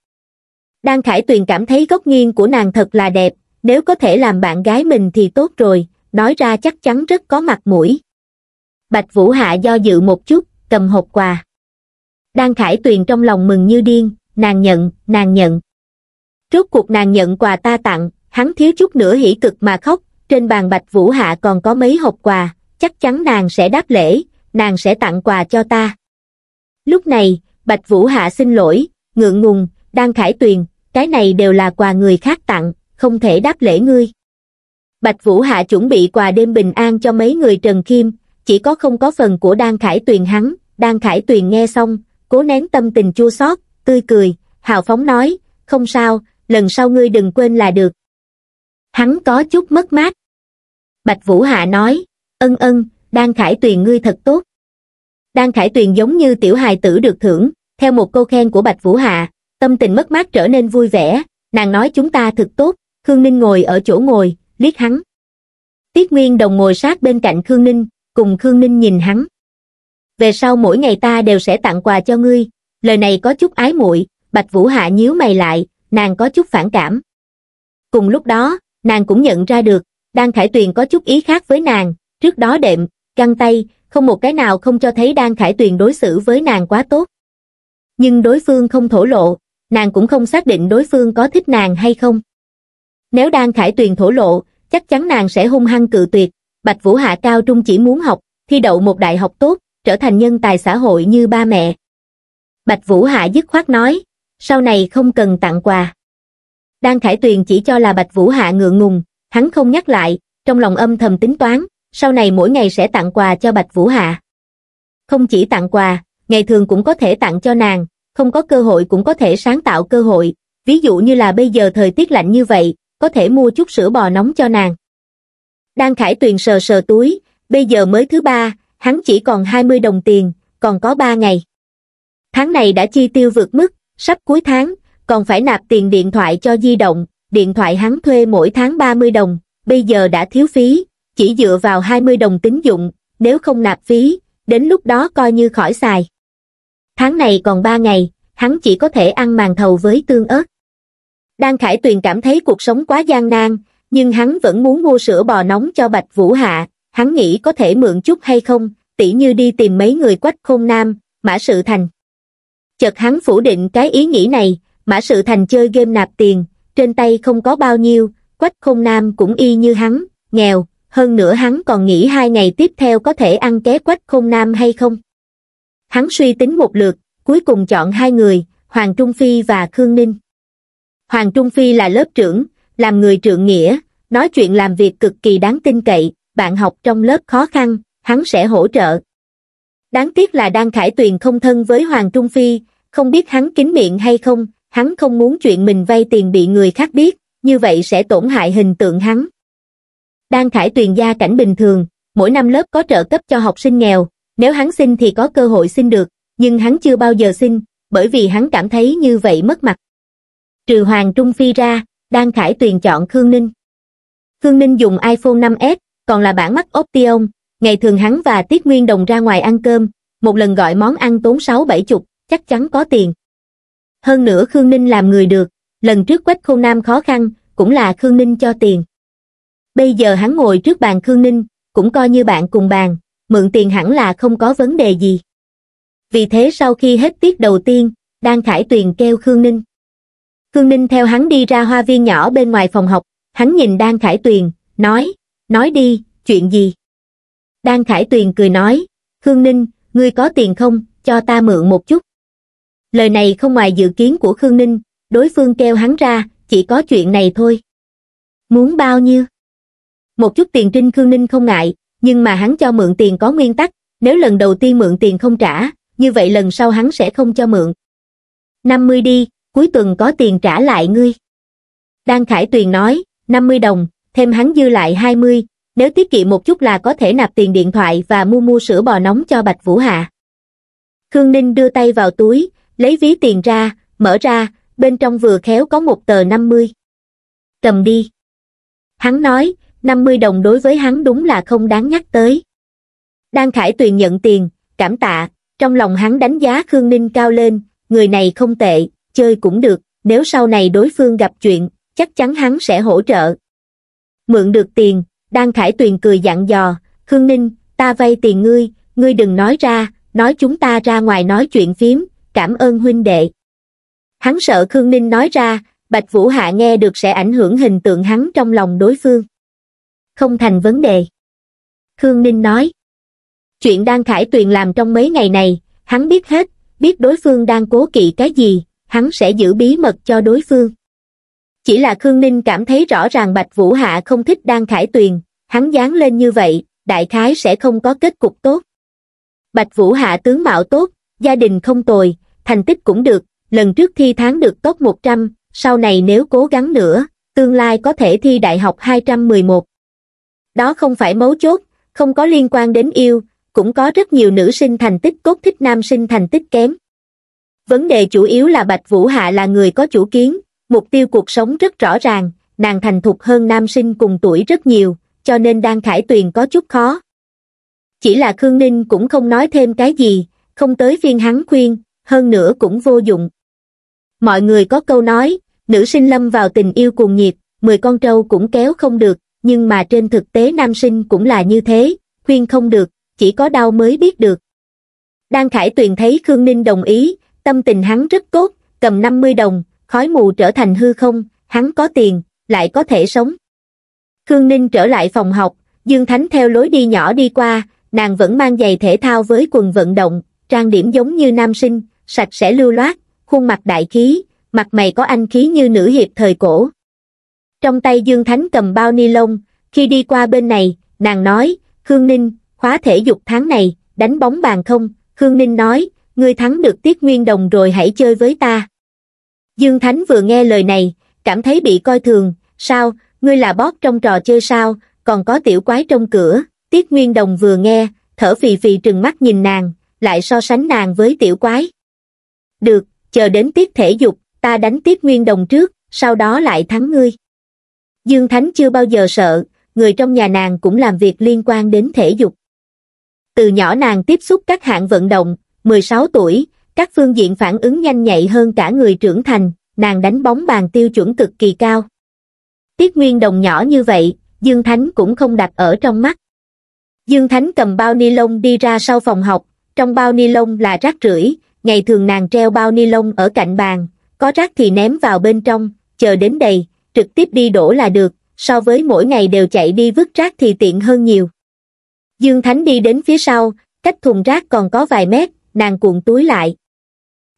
[SPEAKER 1] Đan khải tuyền cảm thấy góc nghiêng của nàng thật là đẹp nếu có thể làm bạn gái mình thì tốt rồi nói ra chắc chắn rất có mặt mũi bạch vũ hạ do dự một chút cầm hộp quà Đan khải tuyền trong lòng mừng như điên nàng nhận nàng nhận trước cuộc nàng nhận quà ta tặng hắn thiếu chút nữa hỉ cực mà khóc trên bàn Bạch Vũ Hạ còn có mấy hộp quà, chắc chắn nàng sẽ đáp lễ, nàng sẽ tặng quà cho ta. Lúc này, Bạch Vũ Hạ xin lỗi, ngượng ngùng, đang khải tuyền, cái này đều là quà người khác tặng, không thể đáp lễ ngươi. Bạch Vũ Hạ chuẩn bị quà đêm bình an cho mấy người Trần Kim, chỉ có không có phần của Đan Khải Tuyền hắn, Đan Khải Tuyền nghe xong, cố nén tâm tình chua xót, tươi cười, hào phóng nói, không sao, lần sau ngươi đừng quên là được, hắn có chút mất mát bạch vũ hạ nói ân ân đan khải tuyền ngươi thật tốt đan khải tuyền giống như tiểu hài tử được thưởng theo một câu khen của bạch vũ hạ tâm tình mất mát trở nên vui vẻ nàng nói chúng ta thực tốt khương ninh ngồi ở chỗ ngồi liếc hắn tiết nguyên đồng ngồi sát bên cạnh khương ninh cùng khương ninh nhìn hắn về sau mỗi ngày ta đều sẽ tặng quà cho ngươi lời này có chút ái muội bạch vũ hạ nhíu mày lại nàng có chút phản cảm cùng lúc đó nàng cũng nhận ra được, Đan Khải Tuyền có chút ý khác với nàng, trước đó đệm, găng tay, không một cái nào không cho thấy Đan Khải Tuyền đối xử với nàng quá tốt. Nhưng đối phương không thổ lộ, nàng cũng không xác định đối phương có thích nàng hay không. Nếu Đan Khải Tuyền thổ lộ, chắc chắn nàng sẽ hung hăng cự tuyệt, Bạch Vũ Hạ Cao Trung chỉ muốn học, thi đậu một đại học tốt, trở thành nhân tài xã hội như ba mẹ. Bạch Vũ Hạ dứt khoát nói, sau này không cần tặng quà. Đan Khải Tuyền chỉ cho là Bạch Vũ Hạ ngượng ngùng, hắn không nhắc lại, trong lòng âm thầm tính toán, sau này mỗi ngày sẽ tặng quà cho Bạch Vũ Hạ. Không chỉ tặng quà, ngày thường cũng có thể tặng cho nàng, không có cơ hội cũng có thể sáng tạo cơ hội, ví dụ như là bây giờ thời tiết lạnh như vậy, có thể mua chút sữa bò nóng cho nàng. Đan Khải Tuyền sờ sờ túi, bây giờ mới thứ ba, hắn chỉ còn 20 đồng tiền, còn có 3 ngày. Tháng này đã chi tiêu vượt mức, sắp cuối tháng, còn phải nạp tiền điện thoại cho di động, điện thoại hắn thuê mỗi tháng 30 đồng, bây giờ đã thiếu phí, chỉ dựa vào 20 đồng tín dụng, nếu không nạp phí, đến lúc đó coi như khỏi xài. Tháng này còn 3 ngày, hắn chỉ có thể ăn màn thầu với tương ớt. Đan Khải Tuyền cảm thấy cuộc sống quá gian nan, nhưng hắn vẫn muốn mua sữa bò nóng cho Bạch Vũ Hạ, hắn nghĩ có thể mượn chút hay không, tỉ như đi tìm mấy người quách khôn nam, mã sự thành. Chợt hắn phủ định cái ý nghĩ này, mã sự thành chơi game nạp tiền trên tay không có bao nhiêu quách không nam cũng y như hắn nghèo hơn nữa hắn còn nghĩ hai ngày tiếp theo có thể ăn ké quách không nam hay không hắn suy tính một lượt cuối cùng chọn hai người hoàng trung phi và khương ninh hoàng trung phi là lớp trưởng làm người trượng nghĩa nói chuyện làm việc cực kỳ đáng tin cậy bạn học trong lớp khó khăn hắn sẽ hỗ trợ đáng tiếc là đang khải tuyền không thân với hoàng trung phi không biết hắn kín miệng hay không hắn không muốn chuyện mình vay tiền bị người khác biết, như vậy sẽ tổn hại hình tượng hắn. Đang khải tuyền gia cảnh bình thường, mỗi năm lớp có trợ cấp cho học sinh nghèo, nếu hắn xin thì có cơ hội xin được, nhưng hắn chưa bao giờ xin, bởi vì hắn cảm thấy như vậy mất mặt. Trừ Hoàng Trung Phi ra, Đan Khải Tuyền chọn Khương Ninh. Khương Ninh dùng iPhone 5S, còn là bản mắt Option, ngày thường hắn và Tiết Nguyên Đồng ra ngoài ăn cơm, một lần gọi món ăn tốn 6-7 chục, chắc chắn có tiền. Hơn nữa Khương Ninh làm người được, lần trước Quách Khôn Nam khó khăn, cũng là Khương Ninh cho tiền. Bây giờ hắn ngồi trước bàn Khương Ninh, cũng coi như bạn cùng bàn, mượn tiền hẳn là không có vấn đề gì. Vì thế sau khi hết tiết đầu tiên, đan khải tuyền kêu Khương Ninh. Khương Ninh theo hắn đi ra hoa viên nhỏ bên ngoài phòng học, hắn nhìn Đan Khải Tuyền, nói, nói đi, chuyện gì? Đan Khải Tuyền cười nói, Khương Ninh, ngươi có tiền không, cho ta mượn một chút lời này không ngoài dự kiến của khương ninh đối phương kêu hắn ra chỉ có chuyện này thôi muốn bao nhiêu một chút tiền trinh khương ninh không ngại nhưng mà hắn cho mượn tiền có nguyên tắc nếu lần đầu tiên mượn tiền không trả như vậy lần sau hắn sẽ không cho mượn năm mươi đi cuối tuần có tiền trả lại ngươi đan khải tuyền nói năm mươi đồng thêm hắn dư lại hai mươi nếu tiết kiệm một chút là có thể nạp tiền điện thoại và mua mua sữa bò nóng cho bạch vũ hạ khương ninh đưa tay vào túi lấy ví tiền ra, mở ra, bên trong vừa khéo có một tờ 50. Cầm đi. Hắn nói, 50 đồng đối với hắn đúng là không đáng nhắc tới. Đan Khải Tuyền nhận tiền, cảm tạ, trong lòng hắn đánh giá Khương Ninh cao lên, người này không tệ, chơi cũng được, nếu sau này đối phương gặp chuyện, chắc chắn hắn sẽ hỗ trợ. Mượn được tiền, Đan Khải Tuyền cười dặn dò, Khương Ninh, ta vay tiền ngươi, ngươi đừng nói ra, nói chúng ta ra ngoài nói chuyện phím, cảm ơn huynh đệ. Hắn sợ Khương Ninh nói ra, Bạch Vũ Hạ nghe được sẽ ảnh hưởng hình tượng hắn trong lòng đối phương. Không thành vấn đề. Khương Ninh nói. Chuyện đang khải tuyền làm trong mấy ngày này, hắn biết hết, biết đối phương đang cố kỵ cái gì, hắn sẽ giữ bí mật cho đối phương. Chỉ là Khương Ninh cảm thấy rõ ràng Bạch Vũ Hạ không thích đang khải tuyền, hắn dán lên như vậy, đại khái sẽ không có kết cục tốt. Bạch Vũ Hạ tướng mạo tốt, gia đình không tồi, thành tích cũng được, lần trước thi tháng được top 100, sau này nếu cố gắng nữa, tương lai có thể thi đại học 211. Đó không phải mấu chốt, không có liên quan đến yêu, cũng có rất nhiều nữ sinh thành tích cốt thích nam sinh thành tích kém. Vấn đề chủ yếu là Bạch Vũ Hạ là người có chủ kiến, mục tiêu cuộc sống rất rõ ràng, nàng thành thục hơn nam sinh cùng tuổi rất nhiều, cho nên đang khải tuyền có chút khó. Chỉ là Khương Ninh cũng không nói thêm cái gì, không tới phiên hắn khuyên, hơn nữa cũng vô dụng. Mọi người có câu nói, nữ sinh lâm vào tình yêu cuồng nhiệt, 10 con trâu cũng kéo không được, nhưng mà trên thực tế nam sinh cũng là như thế, khuyên không được, chỉ có đau mới biết được. Đan Khải Tuyền thấy Khương Ninh đồng ý, tâm tình hắn rất tốt, cầm 50 đồng, khói mù trở thành hư không, hắn có tiền, lại có thể sống. Khương Ninh trở lại phòng học, Dương Thánh theo lối đi nhỏ đi qua, nàng vẫn mang giày thể thao với quần vận động, trang điểm giống như nam sinh, sạch sẽ lưu loát khuôn mặt đại khí mặt mày có anh khí như nữ hiệp thời cổ trong tay dương thánh cầm bao ni lông khi đi qua bên này nàng nói khương ninh khóa thể dục tháng này đánh bóng bàn không khương ninh nói ngươi thắng được tiết nguyên đồng rồi hãy chơi với ta dương thánh vừa nghe lời này cảm thấy bị coi thường sao ngươi là bót trong trò chơi sao còn có tiểu quái trong cửa tiết nguyên đồng vừa nghe thở phì phì trừng mắt nhìn nàng lại so sánh nàng với tiểu quái được, chờ đến tiết thể dục, ta đánh tiếp nguyên đồng trước, sau đó lại thắng ngươi. Dương Thánh chưa bao giờ sợ, người trong nhà nàng cũng làm việc liên quan đến thể dục. Từ nhỏ nàng tiếp xúc các hạng vận động, 16 tuổi, các phương diện phản ứng nhanh nhạy hơn cả người trưởng thành, nàng đánh bóng bàn tiêu chuẩn cực kỳ cao. Tiết Nguyên Đồng nhỏ như vậy, Dương Thánh cũng không đặt ở trong mắt. Dương Thánh cầm bao ni lông đi ra sau phòng học, trong bao ni lông là rác rưởi, ngày thường nàng treo bao ni lông ở cạnh bàn có rác thì ném vào bên trong chờ đến đầy trực tiếp đi đổ là được so với mỗi ngày đều chạy đi vứt rác thì tiện hơn nhiều dương thánh đi đến phía sau cách thùng rác còn có vài mét nàng cuộn túi lại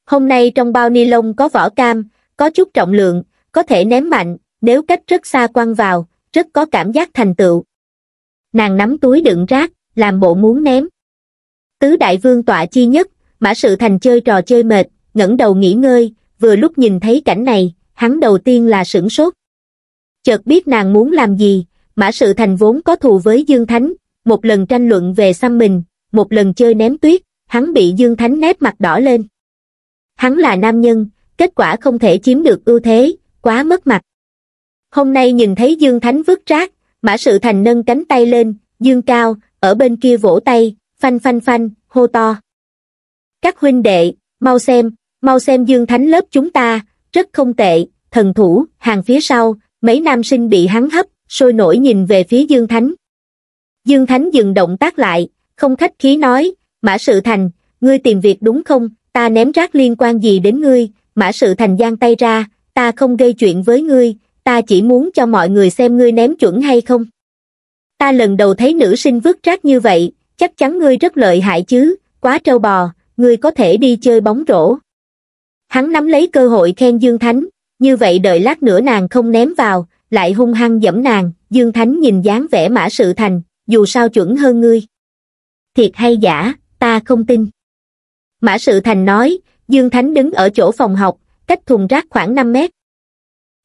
[SPEAKER 1] hôm nay trong bao ni lông có vỏ cam có chút trọng lượng có thể ném mạnh nếu cách rất xa quăng vào rất có cảm giác thành tựu nàng nắm túi đựng rác làm bộ muốn ném tứ đại vương tọa chi nhất Mã Sự Thành chơi trò chơi mệt, ngẩng đầu nghỉ ngơi, vừa lúc nhìn thấy cảnh này, hắn đầu tiên là sửng sốt. Chợt biết nàng muốn làm gì, Mã Sự Thành vốn có thù với Dương Thánh, một lần tranh luận về xăm mình, một lần chơi ném tuyết, hắn bị Dương Thánh nét mặt đỏ lên. Hắn là nam nhân, kết quả không thể chiếm được ưu thế, quá mất mặt. Hôm nay nhìn thấy Dương Thánh vứt rác, Mã Sự Thành nâng cánh tay lên, Dương Cao, ở bên kia vỗ tay, phanh phanh phanh, hô to. Các huynh đệ, mau xem, mau xem dương thánh lớp chúng ta, rất không tệ, thần thủ, hàng phía sau, mấy nam sinh bị hắn hấp, sôi nổi nhìn về phía dương thánh. Dương thánh dừng động tác lại, không khách khí nói, mã sự thành, ngươi tìm việc đúng không, ta ném rác liên quan gì đến ngươi, mã sự thành giang tay ra, ta không gây chuyện với ngươi, ta chỉ muốn cho mọi người xem ngươi ném chuẩn hay không. Ta lần đầu thấy nữ sinh vứt rác như vậy, chắc chắn ngươi rất lợi hại chứ, quá trâu bò, ngươi có thể đi chơi bóng rổ. Hắn nắm lấy cơ hội khen Dương Thánh, như vậy đợi lát nữa nàng không ném vào, lại hung hăng dẫm nàng, Dương Thánh nhìn dáng vẻ mã sự thành, dù sao chuẩn hơn ngươi. Thiệt hay giả, ta không tin. Mã sự thành nói, Dương Thánh đứng ở chỗ phòng học, cách thùng rác khoảng 5 mét.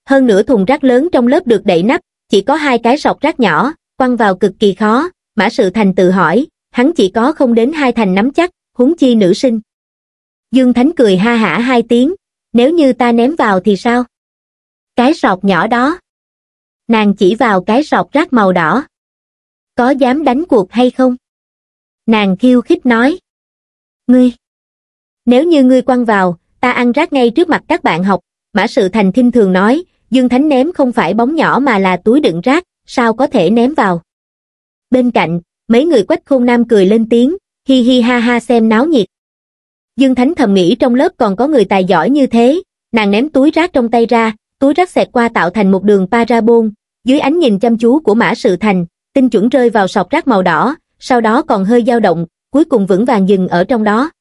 [SPEAKER 1] Hơn nữa thùng rác lớn trong lớp được đậy nắp, chỉ có hai cái sọc rác nhỏ, quăng vào cực kỳ khó, Mã Sự Thành tự hỏi, hắn chỉ có không đến hai thành nắm chắc, huống chi nữ sinh. Dương Thánh cười ha hả hai tiếng, nếu như ta ném vào thì sao? Cái sọt nhỏ đó. Nàng chỉ vào cái sọt rác màu đỏ. Có dám đánh cuộc hay không? Nàng khiêu khích nói. Ngươi! Nếu như ngươi quăng vào, ta ăn rác ngay trước mặt các bạn học. Mã sự thành thinh thường nói, Dương Thánh ném không phải bóng nhỏ mà là túi đựng rác, sao có thể ném vào? Bên cạnh, mấy người quách khôn nam cười lên tiếng, hi hi ha ha xem náo nhiệt. Dương Thánh thầm nghĩ trong lớp còn có người tài giỏi như thế, nàng ném túi rác trong tay ra, túi rác xẹt qua tạo thành một đường parabol, dưới ánh nhìn chăm chú của Mã Sự Thành, tinh chuẩn rơi vào sọc rác màu đỏ, sau đó còn hơi dao động, cuối cùng vững vàng dừng ở trong đó.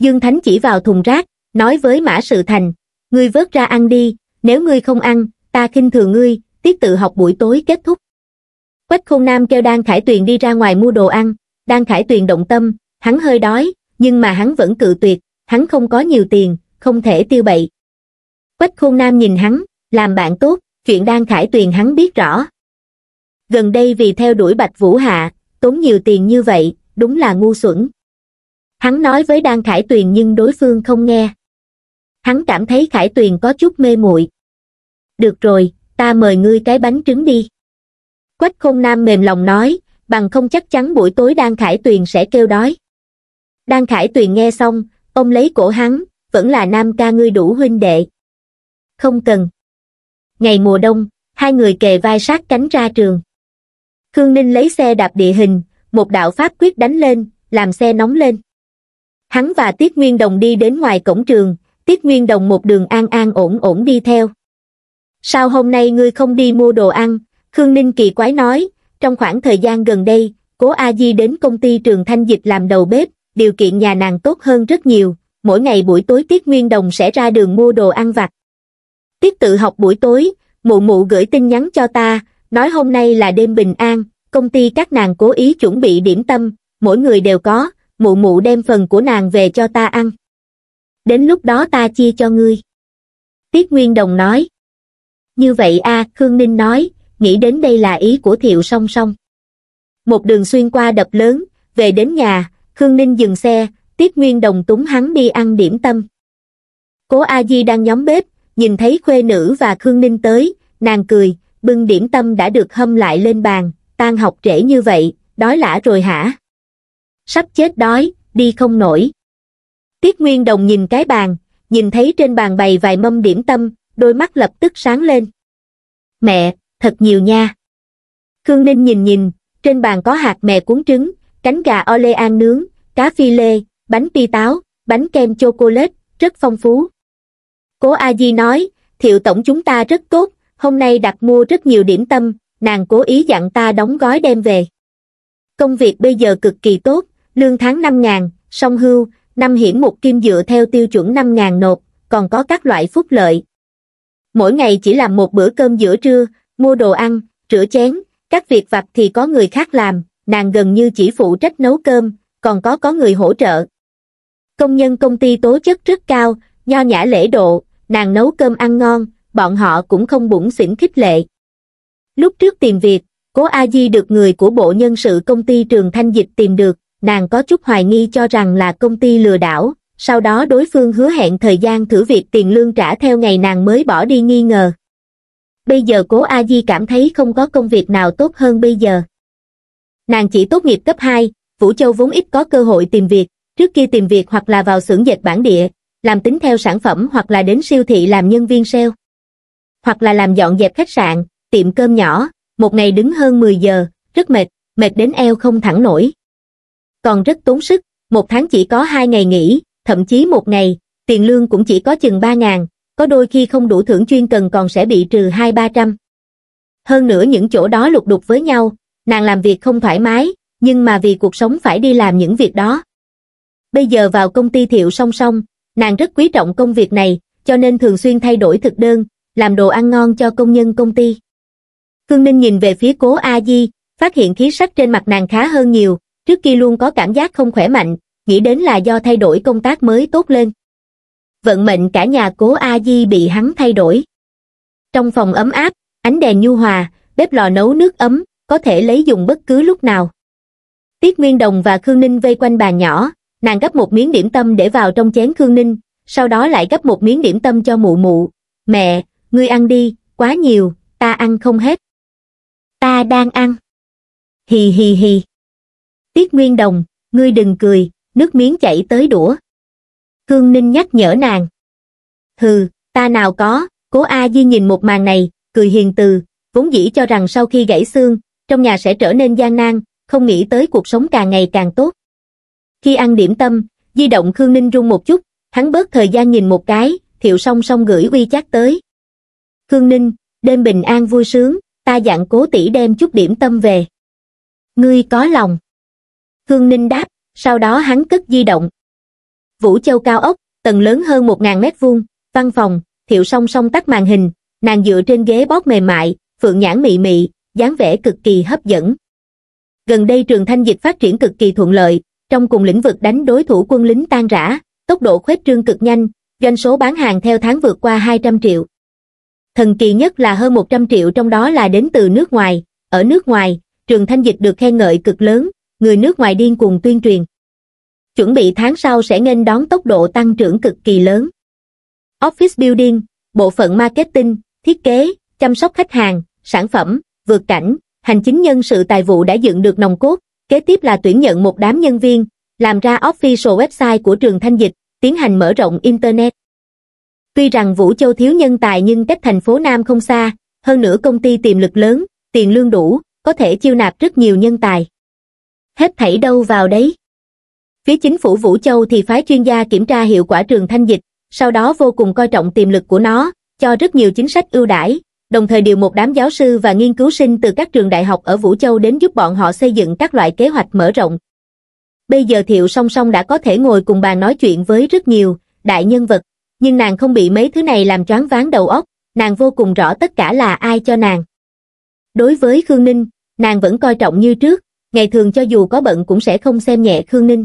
[SPEAKER 1] Dương Thánh chỉ vào thùng rác, nói với Mã Sự Thành, ngươi vớt ra ăn đi, nếu ngươi không ăn, ta khinh thường ngươi, tiết tự học buổi tối kết thúc. Quách Khôn Nam kêu Đan Khải Tuyền đi ra ngoài mua đồ ăn, đang khải tuyền động tâm, hắn hơi đói, nhưng mà hắn vẫn cự tuyệt, hắn không có nhiều tiền, không thể tiêu bậy. Quách khôn nam nhìn hắn, làm bạn tốt, chuyện đang khải tuyền hắn biết rõ. Gần đây vì theo đuổi Bạch Vũ Hạ, tốn nhiều tiền như vậy, đúng là ngu xuẩn. Hắn nói với Đang Khải Tuyền nhưng đối phương không nghe. Hắn cảm thấy Khải Tuyền có chút mê muội. Được rồi, ta mời ngươi cái bánh trứng đi. Quách Khôn Nam mềm lòng nói, bằng không chắc chắn buổi tối Đan Khải Tuyền sẽ kêu đói. Đan Khải Tuyền nghe xong, ôm lấy cổ hắn, vẫn là nam ca ngươi đủ huynh đệ. Không cần. Ngày mùa đông, hai người kề vai sát cánh ra trường. Khương Ninh lấy xe đạp địa hình, một đạo pháp quyết đánh lên, làm xe nóng lên. Hắn và Tiết Nguyên Đồng đi đến ngoài cổng trường, Tiết Nguyên Đồng một đường an an ổn ổn đi theo. Sao hôm nay ngươi không đi mua đồ ăn? Khương Ninh kỳ quái nói, trong khoảng thời gian gần đây, cố A Di đến công ty Trường Thanh Dịch làm đầu bếp, điều kiện nhà nàng tốt hơn rất nhiều, mỗi ngày buổi tối Tiết Nguyên Đồng sẽ ra đường mua đồ ăn vặt. Tiết tự học buổi tối, mụ mụ gửi tin nhắn cho ta, nói hôm nay là đêm bình an, công ty các nàng cố ý chuẩn bị điểm tâm, mỗi người đều có, mụ mụ đem phần của nàng về cho ta ăn. Đến lúc đó ta chia cho ngươi. Tiết Nguyên Đồng nói. Như vậy a Khương Ninh nói, nghĩ đến đây là ý của thiệu song song. Một đường xuyên qua đập lớn, về đến nhà, Khương Ninh dừng xe, Tiết Nguyên Đồng túng hắn đi ăn điểm tâm. Cố A Di đang nhóm bếp, nhìn thấy khuê nữ và Khương Ninh tới, nàng cười, bưng điểm tâm đã được hâm lại lên bàn, tan học trễ như vậy, đói lả rồi hả? Sắp chết đói, đi không nổi. Tiết Nguyên Đồng nhìn cái bàn, nhìn thấy trên bàn bày vài mâm điểm tâm, đôi mắt lập tức sáng lên. Mẹ, thật nhiều nha khương ninh nhìn nhìn trên bàn có hạt mè cuốn trứng cánh gà an nướng cá phi lê bánh pi táo bánh kem chocolate rất phong phú cố a di nói thiệu tổng chúng ta rất tốt hôm nay đặt mua rất nhiều điểm tâm nàng cố ý dặn ta đóng gói đem về công việc bây giờ cực kỳ tốt lương tháng năm ngàn song hưu năm hiểm một kim dựa theo tiêu chuẩn năm ngàn nộp còn có các loại phúc lợi mỗi ngày chỉ làm một bữa cơm giữa trưa mua đồ ăn, rửa chén, các việc vặt thì có người khác làm, nàng gần như chỉ phụ trách nấu cơm, còn có có người hỗ trợ. Công nhân công ty tố chất rất cao, nho nhã lễ độ, nàng nấu cơm ăn ngon, bọn họ cũng không bụng xỉn khích lệ. Lúc trước tìm việc, cố A Di được người của bộ nhân sự công ty Trường Thanh Dịch tìm được, nàng có chút hoài nghi cho rằng là công ty lừa đảo, sau đó đối phương hứa hẹn thời gian thử việc tiền lương trả theo ngày nàng mới bỏ đi nghi ngờ bây giờ cố a di cảm thấy không có công việc nào tốt hơn bây giờ nàng chỉ tốt nghiệp cấp hai vũ châu vốn ít có cơ hội tìm việc trước kia tìm việc hoặc là vào xưởng dệt bản địa làm tính theo sản phẩm hoặc là đến siêu thị làm nhân viên sale hoặc là làm dọn dẹp khách sạn tiệm cơm nhỏ một ngày đứng hơn 10 giờ rất mệt mệt đến eo không thẳng nổi còn rất tốn sức một tháng chỉ có hai ngày nghỉ thậm chí một ngày tiền lương cũng chỉ có chừng ba ngàn có đôi khi không đủ thưởng chuyên cần còn sẽ bị trừ hai ba trăm. Hơn nữa những chỗ đó lục đục với nhau, nàng làm việc không thoải mái, nhưng mà vì cuộc sống phải đi làm những việc đó. Bây giờ vào công ty thiệu song song, nàng rất quý trọng công việc này, cho nên thường xuyên thay đổi thực đơn, làm đồ ăn ngon cho công nhân công ty. Khương Ninh nhìn về phía cố A-di, phát hiện khí sắc trên mặt nàng khá hơn nhiều, trước kia luôn có cảm giác không khỏe mạnh, nghĩ đến là do thay đổi công tác mới tốt lên vận mệnh cả nhà cố a di bị hắn thay đổi trong phòng ấm áp ánh đèn nhu hòa bếp lò nấu nước ấm có thể lấy dùng bất cứ lúc nào tiết nguyên đồng và khương ninh vây quanh bà nhỏ nàng gấp một miếng điểm tâm để vào trong chén khương ninh sau đó lại gấp một miếng điểm tâm cho mụ mụ mẹ ngươi ăn đi quá nhiều ta ăn không hết ta đang ăn hì hì hì tiết nguyên đồng ngươi đừng cười nước miếng chảy tới đũa Khương Ninh nhắc nhở nàng. Hừ, ta nào có, cố A Di nhìn một màn này, cười hiền từ, vốn dĩ cho rằng sau khi gãy xương, trong nhà sẽ trở nên gian nan, không nghĩ tới cuộc sống càng ngày càng tốt. Khi ăn điểm tâm, di động Khương Ninh rung một chút, hắn bớt thời gian nhìn một cái, thiệu song song gửi uy chát tới. Khương Ninh, đêm bình an vui sướng, ta dặn cố tỷ đem chút điểm tâm về. Ngươi có lòng. Khương Ninh đáp, sau đó hắn cất di động, Vũ Châu cao ốc, tầng lớn hơn 1.000 mét vuông, văn phòng, thiệu song song tắt màn hình, nàng dựa trên ghế bóp mềm mại, phượng nhãn mị mị, dáng vẻ cực kỳ hấp dẫn. Gần đây trường thanh dịch phát triển cực kỳ thuận lợi, trong cùng lĩnh vực đánh đối thủ quân lính tan rã, tốc độ khuếch trương cực nhanh, doanh số bán hàng theo tháng vượt qua 200 triệu. Thần kỳ nhất là hơn 100 triệu trong đó là đến từ nước ngoài. Ở nước ngoài, trường thanh dịch được khen ngợi cực lớn, người nước ngoài điên cuồng tuyên truyền chuẩn bị tháng sau sẽ nghênh đón tốc độ tăng trưởng cực kỳ lớn. Office Building, bộ phận marketing, thiết kế, chăm sóc khách hàng, sản phẩm, vượt cảnh, hành chính nhân sự tài vụ đã dựng được nòng cốt, kế tiếp là tuyển nhận một đám nhân viên, làm ra official website của trường Thanh Dịch, tiến hành mở rộng Internet. Tuy rằng Vũ Châu thiếu nhân tài nhưng cách thành phố Nam không xa, hơn nữa công ty tiềm lực lớn, tiền lương đủ, có thể chiêu nạp rất nhiều nhân tài. Hết thảy đâu vào đấy. Phía chính phủ Vũ Châu thì phái chuyên gia kiểm tra hiệu quả trường thanh dịch, sau đó vô cùng coi trọng tiềm lực của nó, cho rất nhiều chính sách ưu đãi, đồng thời điều một đám giáo sư và nghiên cứu sinh từ các trường đại học ở Vũ Châu đến giúp bọn họ xây dựng các loại kế hoạch mở rộng. Bây giờ Thiệu song song đã có thể ngồi cùng bàn nói chuyện với rất nhiều đại nhân vật, nhưng nàng không bị mấy thứ này làm choáng váng đầu óc, nàng vô cùng rõ tất cả là ai cho nàng. Đối với Khương Ninh, nàng vẫn coi trọng như trước, ngày thường cho dù có bận cũng sẽ không xem nhẹ Khương Ninh.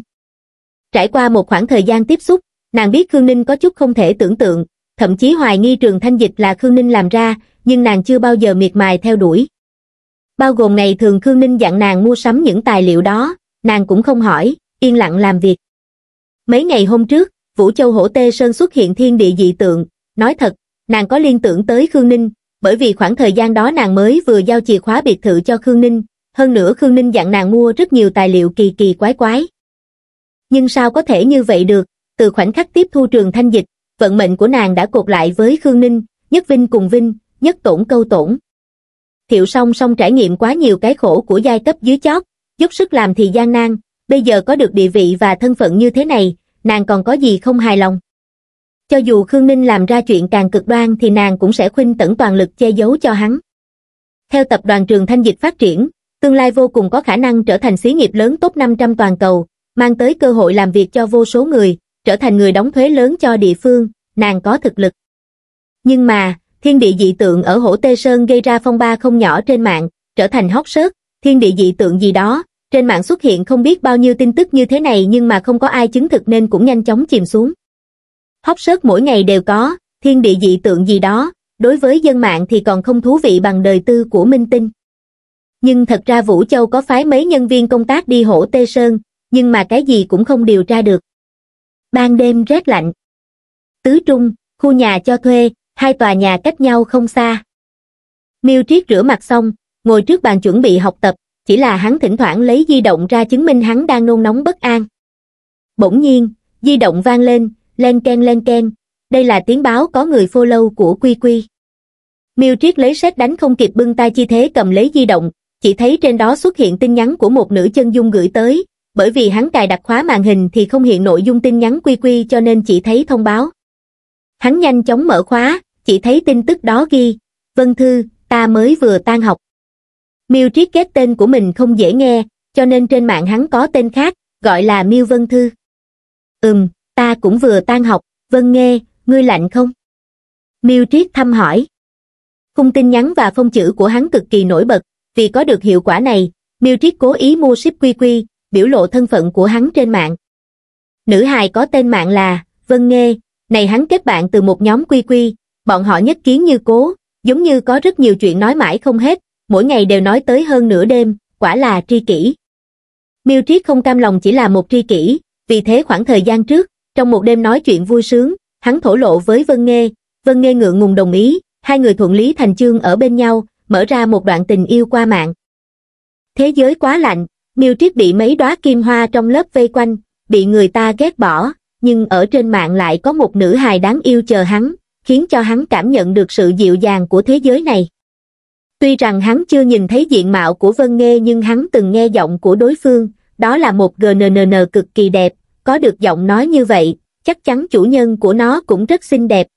[SPEAKER 1] Trải qua một khoảng thời gian tiếp xúc, nàng biết Khương Ninh có chút không thể tưởng tượng, thậm chí hoài nghi trường thanh dịch là Khương Ninh làm ra, nhưng nàng chưa bao giờ miệt mài theo đuổi. Bao gồm ngày thường Khương Ninh dặn nàng mua sắm những tài liệu đó, nàng cũng không hỏi, yên lặng làm việc. Mấy ngày hôm trước, Vũ Châu Hổ Tê Sơn xuất hiện thiên địa dị tượng, nói thật, nàng có liên tưởng tới Khương Ninh, bởi vì khoảng thời gian đó nàng mới vừa giao chìa khóa biệt thự cho Khương Ninh, hơn nữa Khương Ninh dặn nàng mua rất nhiều tài liệu kỳ kỳ quái quái. Nhưng sao có thể như vậy được, từ khoảnh khắc tiếp thu trường thanh dịch, vận mệnh của nàng đã cột lại với Khương Ninh, nhất vinh cùng vinh, nhất tổn câu tổn. Thiệu song song trải nghiệm quá nhiều cái khổ của giai cấp dưới chót, giúp sức làm thì gian nan, bây giờ có được địa vị và thân phận như thế này, nàng còn có gì không hài lòng. Cho dù Khương Ninh làm ra chuyện càng cực đoan thì nàng cũng sẽ khuynh tẩn toàn lực che giấu cho hắn. Theo tập đoàn trường Thanh Dịch phát triển, tương lai vô cùng có khả năng trở thành xí nghiệp lớn top 500 toàn cầu, mang tới cơ hội làm việc cho vô số người, trở thành người đóng thuế lớn cho địa phương, nàng có thực lực. Nhưng mà, thiên địa dị tượng ở Hổ Tê Sơn gây ra phong ba không nhỏ trên mạng, trở thành hóc sớt, thiên địa dị tượng gì đó, trên mạng xuất hiện không biết bao nhiêu tin tức như thế này nhưng mà không có ai chứng thực nên cũng nhanh chóng chìm xuống. Hóc sớt mỗi ngày đều có, thiên địa dị tượng gì đó, đối với dân mạng thì còn không thú vị bằng đời tư của minh tinh. Nhưng thật ra Vũ Châu có phái mấy nhân viên công tác đi hổ Tê Sơn, nhưng mà cái gì cũng không điều tra được. Ban đêm rét lạnh. Tứ Trung, khu nhà cho thuê, hai tòa nhà cách nhau không xa. Miêu Triết rửa mặt xong, ngồi trước bàn chuẩn bị học tập, chỉ là hắn thỉnh thoảng lấy di động ra chứng minh hắn đang nôn nóng bất an. Bỗng nhiên, di động vang lên, len ken len ken, đây là tiếng báo có người follow của Quy Quy. Miêu Triết lấy sách đánh không kịp bưng tay chi thế cầm lấy di động, chỉ thấy trên đó xuất hiện tin nhắn của một nữ chân dung gửi tới, bởi vì hắn cài đặt khóa màn hình thì không hiện nội dung tin nhắn quy quy cho nên chỉ thấy thông báo. Hắn nhanh chóng mở khóa, chỉ thấy tin tức đó ghi, Vân Thư, ta mới vừa tan học. Miêu triết kết tên của mình không dễ nghe, cho nên trên mạng hắn có tên khác, gọi là Miêu Vân Thư. Ừm, ta cũng vừa tan học, Vân Nghe, ngươi lạnh không? Miêu Triết thăm hỏi. Khung tin nhắn và phong chữ của hắn cực kỳ nổi bật, vì có được hiệu quả này, Miêu Triết cố ý mua ship quy quy, biểu lộ thân phận của hắn trên mạng. Nữ hài có tên mạng là Vân Nghê, này hắn kết bạn từ một nhóm quy quy, bọn họ nhất kiến như cố, giống như có rất nhiều chuyện nói mãi không hết, mỗi ngày đều nói tới hơn nửa đêm, quả là tri kỷ. Miêu Triết không cam lòng chỉ là một tri kỷ, vì thế khoảng thời gian trước, trong một đêm nói chuyện vui sướng, hắn thổ lộ với Vân Nghê, Vân Nghê ngượng ngùng đồng ý, hai người thuận lý thành chương ở bên nhau, mở ra một đoạn tình yêu qua mạng. Thế giới quá lạnh, miêu triết bị mấy đóa kim hoa trong lớp vây quanh bị người ta ghét bỏ nhưng ở trên mạng lại có một nữ hài đáng yêu chờ hắn khiến cho hắn cảm nhận được sự dịu dàng của thế giới này tuy rằng hắn chưa nhìn thấy diện mạo của vân nghê nhưng hắn từng nghe giọng của đối phương đó là một gnnn cực kỳ đẹp có được giọng nói như vậy chắc chắn chủ nhân của nó cũng rất xinh đẹp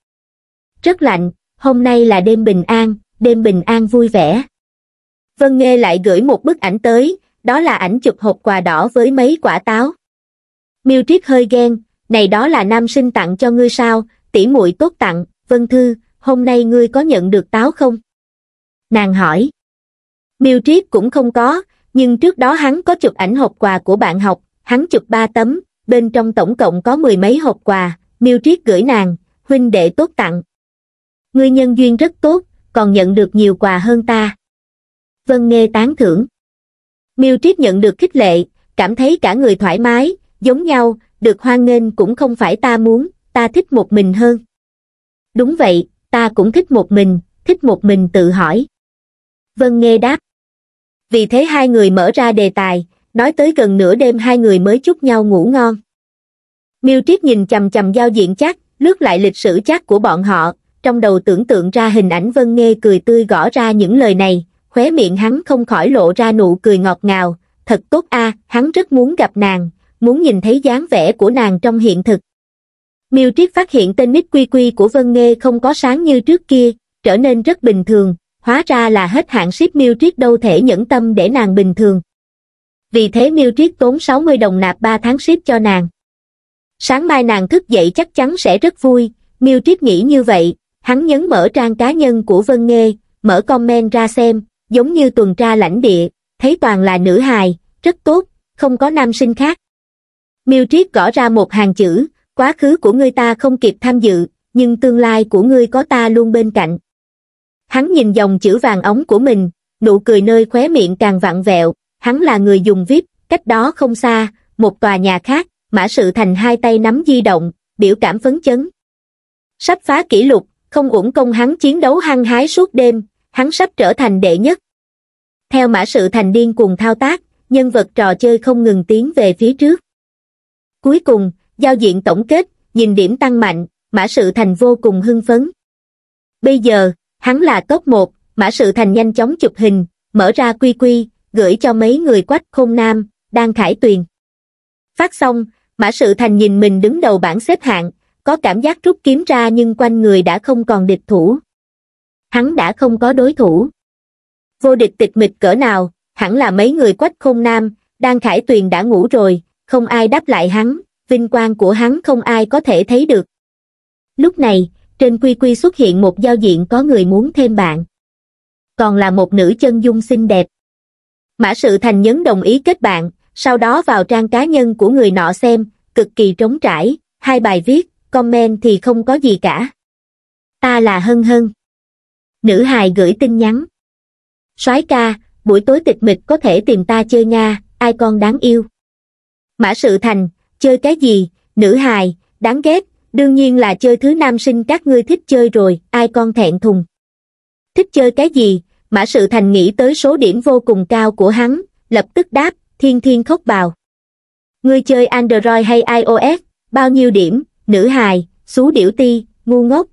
[SPEAKER 1] rất lạnh hôm nay là đêm bình an đêm bình an vui vẻ vân nghê lại gửi một bức ảnh tới đó là ảnh chụp hộp quà đỏ với mấy quả táo. Miêu Triết hơi ghen, này đó là nam sinh tặng cho ngươi sao, tỷ muội tốt tặng, Vân Thư, hôm nay ngươi có nhận được táo không? Nàng hỏi. Miêu Triết cũng không có, nhưng trước đó hắn có chụp ảnh hộp quà của bạn học, hắn chụp ba tấm, bên trong tổng cộng có mười mấy hộp quà, Miêu Triết gửi nàng, huynh đệ tốt tặng. Ngươi nhân duyên rất tốt, còn nhận được nhiều quà hơn ta. Vân nghe tán thưởng miêu triết nhận được khích lệ cảm thấy cả người thoải mái giống nhau được hoan nghênh cũng không phải ta muốn ta thích một mình hơn đúng vậy ta cũng thích một mình thích một mình tự hỏi vân nghe đáp vì thế hai người mở ra đề tài nói tới gần nửa đêm hai người mới chúc nhau ngủ ngon miêu triết nhìn chầm chầm giao diện chat lướt lại lịch sử chat của bọn họ trong đầu tưởng tượng ra hình ảnh vân nghe cười tươi gõ ra những lời này khóe miệng hắn không khỏi lộ ra nụ cười ngọt ngào, thật tốt a hắn rất muốn gặp nàng, muốn nhìn thấy dáng vẻ của nàng trong hiện thực. Miêu Triết phát hiện tên nít quy quy của Vân Nghê không có sáng như trước kia, trở nên rất bình thường, hóa ra là hết hạn ship Miêu Triết đâu thể nhẫn tâm để nàng bình thường. Vì thế Miêu Triết tốn 60 đồng nạp 3 tháng ship cho nàng. Sáng mai nàng thức dậy chắc chắn sẽ rất vui, Miêu Triết nghĩ như vậy, hắn nhấn mở trang cá nhân của Vân Nghê, mở comment ra xem, giống như tuần tra lãnh địa, thấy toàn là nữ hài, rất tốt, không có nam sinh khác. Miêu Triết gõ ra một hàng chữ, quá khứ của ngươi ta không kịp tham dự, nhưng tương lai của ngươi có ta luôn bên cạnh. Hắn nhìn dòng chữ vàng ống của mình, nụ cười nơi khóe miệng càng vặn vẹo, hắn là người dùng VIP, cách đó không xa, một tòa nhà khác, mã sự thành hai tay nắm di động, biểu cảm phấn chấn. Sắp phá kỷ lục, không uổng công hắn chiến đấu hăng hái suốt đêm, hắn sắp trở thành đệ nhất. Theo mã sự thành điên cùng thao tác, nhân vật trò chơi không ngừng tiến về phía trước. Cuối cùng, giao diện tổng kết, nhìn điểm tăng mạnh, mã sự thành vô cùng hưng phấn. Bây giờ, hắn là top 1, mã sự thành nhanh chóng chụp hình, mở ra quy quy, gửi cho mấy người quách khôn nam, đang khải tuyền. Phát xong, mã sự thành nhìn mình đứng đầu bảng xếp hạng, có cảm giác rút kiếm ra nhưng quanh người đã không còn địch thủ hắn đã không có đối thủ. Vô địch tịch mịch cỡ nào, hẳn là mấy người quách khôn nam, đang khải tuyền đã ngủ rồi, không ai đáp lại hắn, vinh quang của hắn không ai có thể thấy được. Lúc này, trên quy quy xuất hiện một giao diện có người muốn thêm bạn. Còn là một nữ chân dung xinh đẹp. Mã sự thành nhấn đồng ý kết bạn, sau đó vào trang cá nhân của người nọ xem, cực kỳ trống trải, hai bài viết, comment thì không có gì cả. Ta là Hân Hân nữ hài gửi tin nhắn. soái ca, buổi tối tịch mịch có thể tìm ta chơi Nga, ai con đáng yêu. Mã sự thành, chơi cái gì, nữ hài, đáng ghét, đương nhiên là chơi thứ nam sinh các ngươi thích chơi rồi, ai con thẹn thùng. Thích chơi cái gì, mã sự thành nghĩ tới số điểm vô cùng cao của hắn, lập tức đáp, thiên thiên khóc bào. Ngươi chơi Android hay iOS, bao nhiêu điểm, nữ hài, xú điểu ti, ngu ngốc,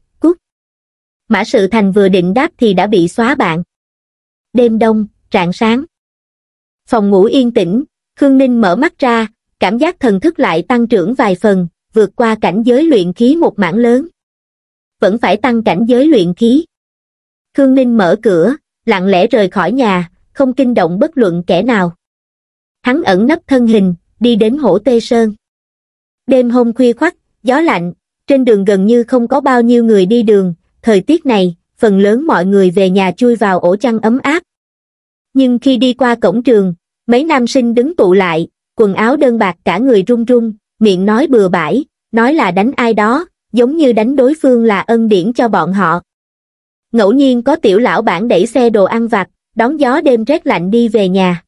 [SPEAKER 1] Mã Sự Thành vừa định đáp thì đã bị xóa bạn. Đêm đông, rạng sáng. Phòng ngủ yên tĩnh, Khương Ninh mở mắt ra, cảm giác thần thức lại tăng trưởng vài phần, vượt qua cảnh giới luyện khí một mảng lớn. Vẫn phải tăng cảnh giới luyện khí. Khương Ninh mở cửa, lặng lẽ rời khỏi nhà, không kinh động bất luận kẻ nào. Hắn ẩn nấp thân hình, đi đến hổ Tê Sơn. Đêm hôm khuya khoắt, gió lạnh, trên đường gần như không có bao nhiêu người đi đường, thời tiết này, phần lớn mọi người về nhà chui vào ổ chăn ấm áp. Nhưng khi đi qua cổng trường, mấy nam sinh đứng tụ lại, quần áo đơn bạc cả người run run, miệng nói bừa bãi, nói là đánh ai đó, giống như đánh đối phương là ân điển cho bọn họ. Ngẫu nhiên có tiểu lão bản đẩy xe đồ ăn vặt, đón gió đêm rét lạnh đi về nhà.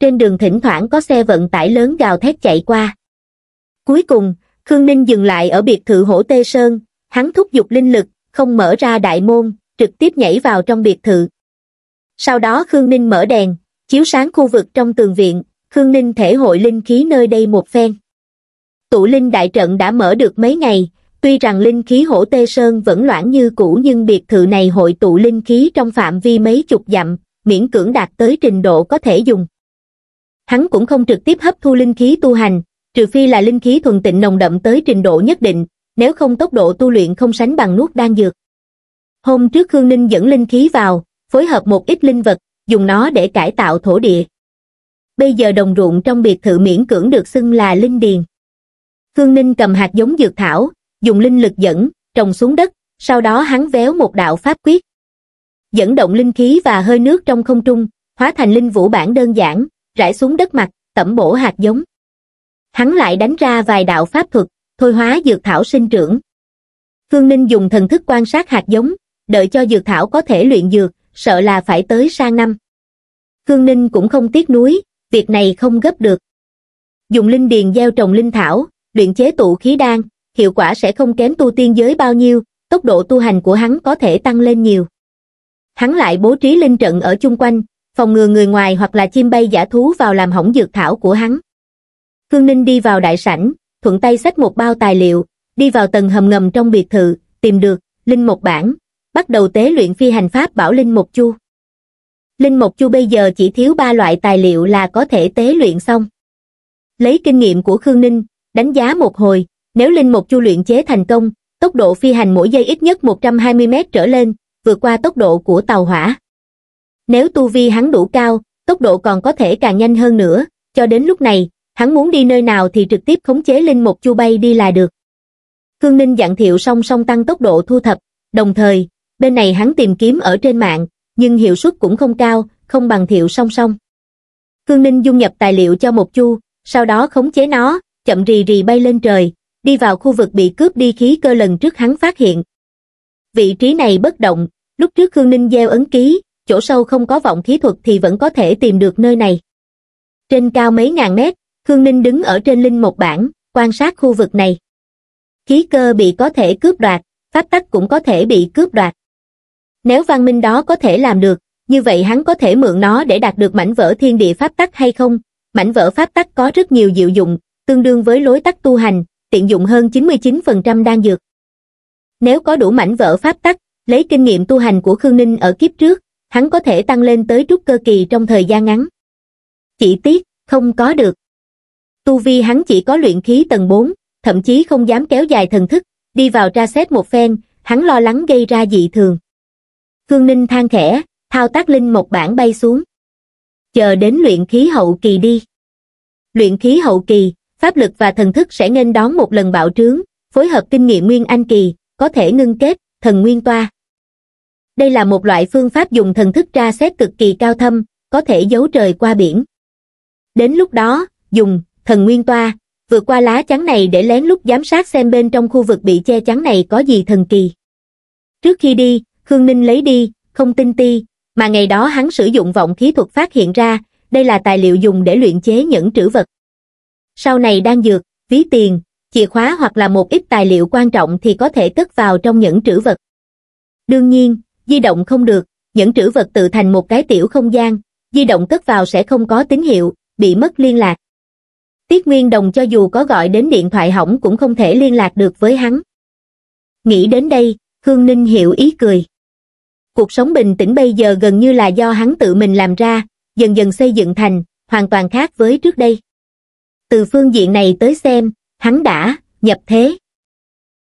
[SPEAKER 1] Trên đường thỉnh thoảng có xe vận tải lớn gào thét chạy qua. Cuối cùng, Khương Ninh dừng lại ở biệt thự hổ Tê Sơn, hắn thúc giục linh lực, không mở ra đại môn, trực tiếp nhảy vào trong biệt thự. Sau đó Khương Ninh mở đèn, chiếu sáng khu vực trong tường viện, Khương Ninh thể hội linh khí nơi đây một phen. Tụ linh đại trận đã mở được mấy ngày, tuy rằng linh khí hổ Tê Sơn vẫn loãng như cũ nhưng biệt thự này hội tụ linh khí trong phạm vi mấy chục dặm, miễn cưỡng đạt tới trình độ có thể dùng. Hắn cũng không trực tiếp hấp thu linh khí tu hành, trừ phi là linh khí thuần tịnh nồng đậm tới trình độ nhất định, nếu không tốc độ tu luyện không sánh bằng nuốt đan dược. Hôm trước Khương Ninh dẫn linh khí vào, phối hợp một ít linh vật, dùng nó để cải tạo thổ địa. Bây giờ đồng ruộng trong biệt thự miễn cưỡng được xưng là linh điền. Khương Ninh cầm hạt giống dược thảo, dùng linh lực dẫn, trồng xuống đất, sau đó hắn véo một đạo pháp quyết. Dẫn động linh khí và hơi nước trong không trung, hóa thành linh vũ bản đơn giản, rải xuống đất mặt, tẩm bổ hạt giống. Hắn lại đánh ra vài đạo pháp thuật, thôi hóa dược thảo sinh trưởng. Phương Ninh dùng thần thức quan sát hạt giống, đợi cho dược thảo có thể luyện dược, sợ là phải tới sang năm. Phương Ninh cũng không tiếc nuối, việc này không gấp được. Dùng linh điền gieo trồng linh thảo, luyện chế tụ khí đan, hiệu quả sẽ không kém tu tiên giới bao nhiêu, tốc độ tu hành của hắn có thể tăng lên nhiều. Hắn lại bố trí linh trận ở chung quanh, phòng ngừa người ngoài hoặc là chim bay giả thú vào làm hỏng dược thảo của hắn. Phương Ninh đi vào đại sảnh, thuận tay xách một bao tài liệu, đi vào tầng hầm ngầm trong biệt thự, tìm được, Linh Mộc Bản, bắt đầu tế luyện phi hành pháp bảo Linh Mộc Chu. Linh Mộc Chu bây giờ chỉ thiếu ba loại tài liệu là có thể tế luyện xong. Lấy kinh nghiệm của Khương Ninh, đánh giá một hồi, nếu Linh Mộc Chu luyện chế thành công, tốc độ phi hành mỗi giây ít nhất 120 mét trở lên, vượt qua tốc độ của tàu hỏa. Nếu tu vi hắn đủ cao, tốc độ còn có thể càng nhanh hơn nữa, cho đến lúc này, hắn muốn đi nơi nào thì trực tiếp khống chế linh một chu bay đi là được. Khương Ninh dặn thiệu song song tăng tốc độ thu thập, đồng thời, bên này hắn tìm kiếm ở trên mạng, nhưng hiệu suất cũng không cao, không bằng thiệu song song. Khương Ninh dung nhập tài liệu cho một chu, sau đó khống chế nó, chậm rì rì bay lên trời, đi vào khu vực bị cướp đi khí cơ lần trước hắn phát hiện. Vị trí này bất động, lúc trước Khương Ninh gieo ấn ký, chỗ sâu không có vọng khí thuật thì vẫn có thể tìm được nơi này. Trên cao mấy ngàn mét, khương ninh đứng ở trên linh một bảng quan sát khu vực này khí cơ bị có thể cướp đoạt pháp tắc cũng có thể bị cướp đoạt nếu văn minh đó có thể làm được như vậy hắn có thể mượn nó để đạt được mảnh vỡ thiên địa pháp tắc hay không mảnh vỡ pháp tắc có rất nhiều diệu dụng tương đương với lối tắc tu hành tiện dụng hơn 99% đan dược nếu có đủ mảnh vỡ pháp tắc lấy kinh nghiệm tu hành của khương ninh ở kiếp trước hắn có thể tăng lên tới trúc cơ kỳ trong thời gian ngắn chỉ tiếc không có được Tu vi hắn chỉ có luyện khí tầng 4, thậm chí không dám kéo dài thần thức, đi vào tra xét một phen, hắn lo lắng gây ra dị thường. Khương Ninh than khẽ, thao tác linh một bản bay xuống. Chờ đến luyện khí hậu kỳ đi. Luyện khí hậu kỳ, pháp lực và thần thức sẽ nên đón một lần bạo trướng, phối hợp kinh nghiệm nguyên anh kỳ, có thể ngưng kết, thần nguyên toa. Đây là một loại phương pháp dùng thần thức tra xét cực kỳ cao thâm, có thể giấu trời qua biển. Đến lúc đó, dùng thần nguyên toa, vượt qua lá chắn này để lén lút giám sát xem bên trong khu vực bị che chắn này có gì thần kỳ. Trước khi đi, Khương Ninh lấy đi, không tin ti, mà ngày đó hắn sử dụng vọng khí thuật phát hiện ra, đây là tài liệu dùng để luyện chế những trữ vật. Sau này đang dược, ví tiền, chìa khóa hoặc là một ít tài liệu quan trọng thì có thể cất vào trong những trữ vật. Đương nhiên, di động không được, những trữ vật tự thành một cái tiểu không gian, di động cất vào sẽ không có tín hiệu, bị mất liên lạc. Tiết Nguyên Đồng cho dù có gọi đến điện thoại hỏng cũng không thể liên lạc được với hắn. Nghĩ đến đây, Hương Ninh hiểu ý cười. Cuộc sống bình tĩnh bây giờ gần như là do hắn tự mình làm ra, dần dần xây dựng thành, hoàn toàn khác với trước đây. Từ phương diện này tới xem, hắn đã nhập thế.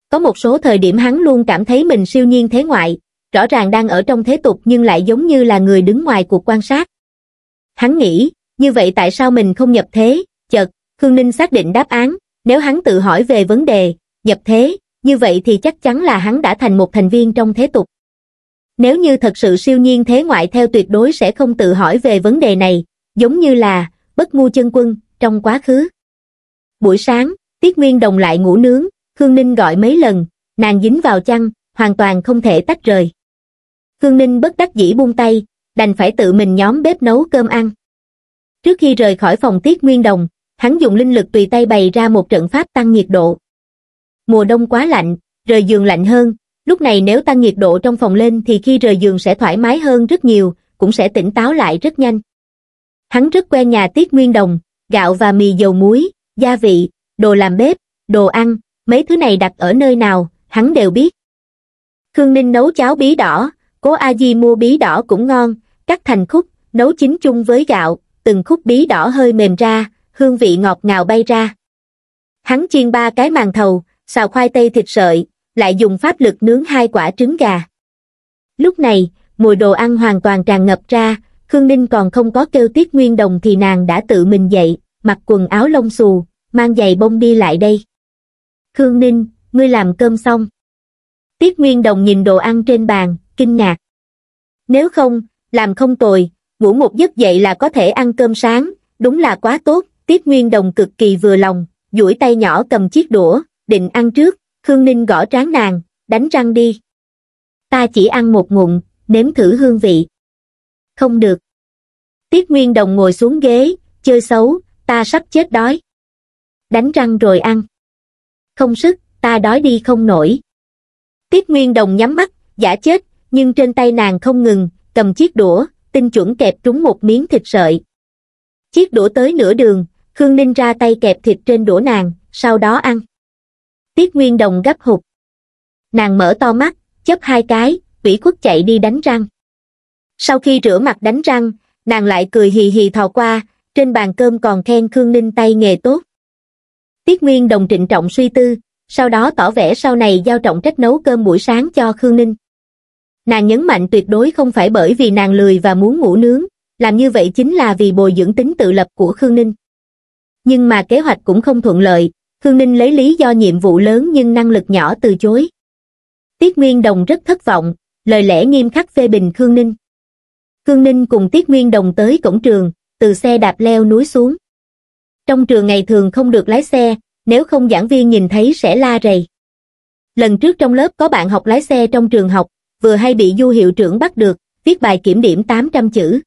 [SPEAKER 1] Có một số thời điểm hắn luôn cảm thấy mình siêu nhiên thế ngoại, rõ ràng đang ở trong thế tục nhưng lại giống như là người đứng ngoài cuộc quan sát. Hắn nghĩ, như vậy tại sao mình không nhập thế, chợt, khương ninh xác định đáp án nếu hắn tự hỏi về vấn đề nhập thế như vậy thì chắc chắn là hắn đã thành một thành viên trong thế tục nếu như thật sự siêu nhiên thế ngoại theo tuyệt đối sẽ không tự hỏi về vấn đề này giống như là bất ngu chân quân trong quá khứ buổi sáng tiết nguyên đồng lại ngủ nướng khương ninh gọi mấy lần nàng dính vào chăn hoàn toàn không thể tách rời khương ninh bất đắc dĩ buông tay đành phải tự mình nhóm bếp nấu cơm ăn trước khi rời khỏi phòng tiết nguyên đồng hắn dùng linh lực tùy tay bày ra một trận pháp tăng nhiệt độ. Mùa đông quá lạnh, rời giường lạnh hơn, lúc này nếu tăng nhiệt độ trong phòng lên thì khi rời giường sẽ thoải mái hơn rất nhiều, cũng sẽ tỉnh táo lại rất nhanh. Hắn rất quen nhà tiết nguyên đồng, gạo và mì dầu muối, gia vị, đồ làm bếp, đồ ăn, mấy thứ này đặt ở nơi nào, hắn đều biết. Khương Ninh nấu cháo bí đỏ, cố A Di mua bí đỏ cũng ngon, cắt thành khúc, nấu chín chung với gạo, từng khúc bí đỏ hơi mềm ra, hương vị ngọt ngào bay ra. Hắn chiên ba cái màn thầu, xào khoai tây thịt sợi, lại dùng pháp lực nướng hai quả trứng gà. Lúc này, mùi đồ ăn hoàn toàn tràn ngập ra, Khương Ninh còn không có kêu tiết nguyên đồng thì nàng đã tự mình dậy, mặc quần áo lông xù, mang giày bông đi lại đây. Khương Ninh, ngươi làm cơm xong. Tiết nguyên đồng nhìn đồ ăn trên bàn, kinh ngạc. Nếu không, làm không tồi, ngủ một giấc dậy là có thể ăn cơm sáng, đúng là quá tốt. Tiết Nguyên Đồng cực kỳ vừa lòng, duỗi tay nhỏ cầm chiếc đũa, định ăn trước, Khương Ninh gõ trán nàng, đánh răng đi. Ta chỉ ăn một ngụm, nếm thử hương vị. Không được. Tiết Nguyên Đồng ngồi xuống ghế, chơi xấu, ta sắp chết đói. Đánh răng rồi ăn. Không sức, ta đói đi không nổi. Tiết Nguyên Đồng nhắm mắt, giả chết, nhưng trên tay nàng không ngừng, cầm chiếc đũa, tinh chuẩn kẹp trúng một miếng thịt sợi. Chiếc đũa tới nửa đường, khương ninh ra tay kẹp thịt trên đũa nàng sau đó ăn tiết nguyên đồng gấp hụt nàng mở to mắt chớp hai cái ủy khuất chạy đi đánh răng sau khi rửa mặt đánh răng nàng lại cười hì hì thò qua trên bàn cơm còn khen khương ninh tay nghề tốt tiết nguyên đồng trịnh trọng suy tư sau đó tỏ vẻ sau này giao trọng trách nấu cơm buổi sáng cho khương ninh nàng nhấn mạnh tuyệt đối không phải bởi vì nàng lười và muốn ngủ nướng làm như vậy chính là vì bồi dưỡng tính tự lập của khương ninh nhưng mà kế hoạch cũng không thuận lợi khương ninh lấy lý do nhiệm vụ lớn nhưng năng lực nhỏ từ chối tiết nguyên đồng rất thất vọng lời lẽ nghiêm khắc phê bình khương ninh khương ninh cùng tiết nguyên đồng tới cổng trường từ xe đạp leo núi xuống trong trường ngày thường không được lái xe nếu không giảng viên nhìn thấy sẽ la rầy lần trước trong lớp có bạn học lái xe trong trường học vừa hay bị du hiệu trưởng bắt được viết bài kiểm điểm 800 chữ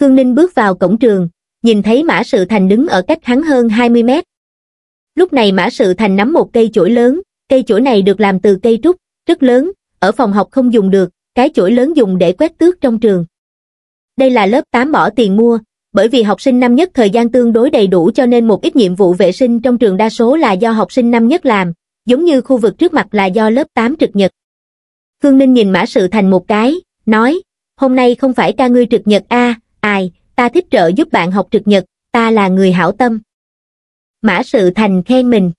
[SPEAKER 1] khương ninh bước vào cổng trường nhìn thấy Mã Sự Thành đứng ở cách hắn hơn 20 mét. Lúc này Mã Sự Thành nắm một cây chổi lớn, cây chổi này được làm từ cây trúc, rất lớn, ở phòng học không dùng được, cái chổi lớn dùng để quét tước trong trường. Đây là lớp 8 bỏ tiền mua, bởi vì học sinh năm nhất thời gian tương đối đầy đủ cho nên một ít nhiệm vụ vệ sinh trong trường đa số là do học sinh năm nhất làm, giống như khu vực trước mặt là do lớp 8 trực nhật. Khương Ninh nhìn Mã Sự Thành một cái, nói, hôm nay không phải ca ngươi trực nhật a ai, ta thích trợ giúp bạn học trực nhật, ta là người hảo tâm. Mã Sự Thành khen mình.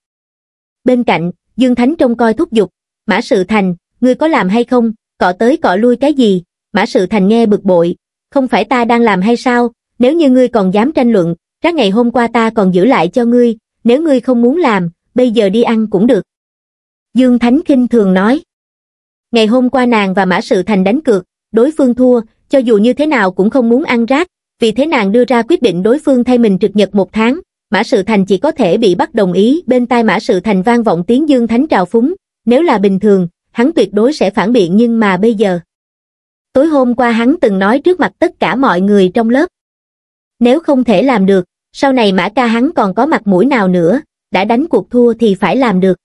[SPEAKER 1] Bên cạnh, Dương Thánh trông coi thúc giục, Mã Sự Thành, ngươi có làm hay không, cọ tới cọ lui cái gì, Mã Sự Thành nghe bực bội, không phải ta đang làm hay sao, nếu như ngươi còn dám tranh luận, rác ngày hôm qua ta còn giữ lại cho ngươi, nếu ngươi không muốn làm, bây giờ đi ăn cũng được. Dương Thánh kinh thường nói. Ngày hôm qua nàng và Mã Sự Thành đánh cược, đối phương thua, cho dù như thế nào cũng không muốn ăn rác, vì thế nàng đưa ra quyết định đối phương thay mình trực nhật một tháng, Mã Sự Thành chỉ có thể bị bắt đồng ý, bên tai Mã Sự Thành vang vọng tiếng dương thánh trào phúng, nếu là bình thường, hắn tuyệt đối sẽ phản biện nhưng mà bây giờ. Tối hôm qua hắn từng nói trước mặt tất cả mọi người trong lớp. Nếu không thể làm được, sau này Mã ca hắn còn có mặt mũi nào nữa, đã đánh cuộc thua thì phải làm được.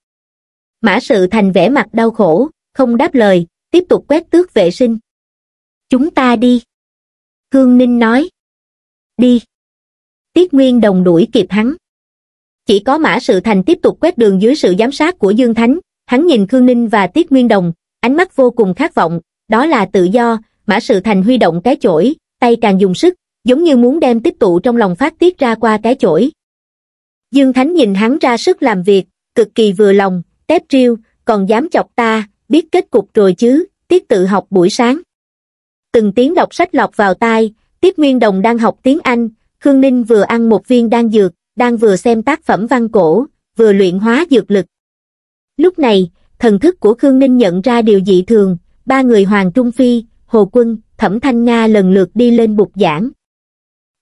[SPEAKER 1] Mã Sự Thành vẻ mặt đau khổ, không đáp lời, tiếp tục quét tước vệ sinh. Chúng ta đi. Hương Ninh nói đi. Tiết Nguyên Đồng đuổi kịp hắn. Chỉ có Mã Sự Thành tiếp tục quét đường dưới sự giám sát của Dương Thánh, hắn nhìn Khương Ninh và Tiết Nguyên Đồng, ánh mắt vô cùng khát vọng, đó là tự do, Mã Sự Thành huy động cái chổi, tay càng dùng sức, giống như muốn đem tích tụ trong lòng phát tiết ra qua cái chổi. Dương Thánh nhìn hắn ra sức làm việc, cực kỳ vừa lòng, tép riêu, còn dám chọc ta, biết kết cục rồi chứ, tiết tự học buổi sáng. Từng tiếng đọc sách lọc vào tai, Tiết Nguyên Đồng đang học tiếng Anh, Khương Ninh vừa ăn một viên đan dược, đang vừa xem tác phẩm văn cổ, vừa luyện hóa dược lực. Lúc này, thần thức của Khương Ninh nhận ra điều dị thường, ba người Hoàng Trung Phi, Hồ Quân, Thẩm Thanh Nga lần lượt đi lên bục giảng.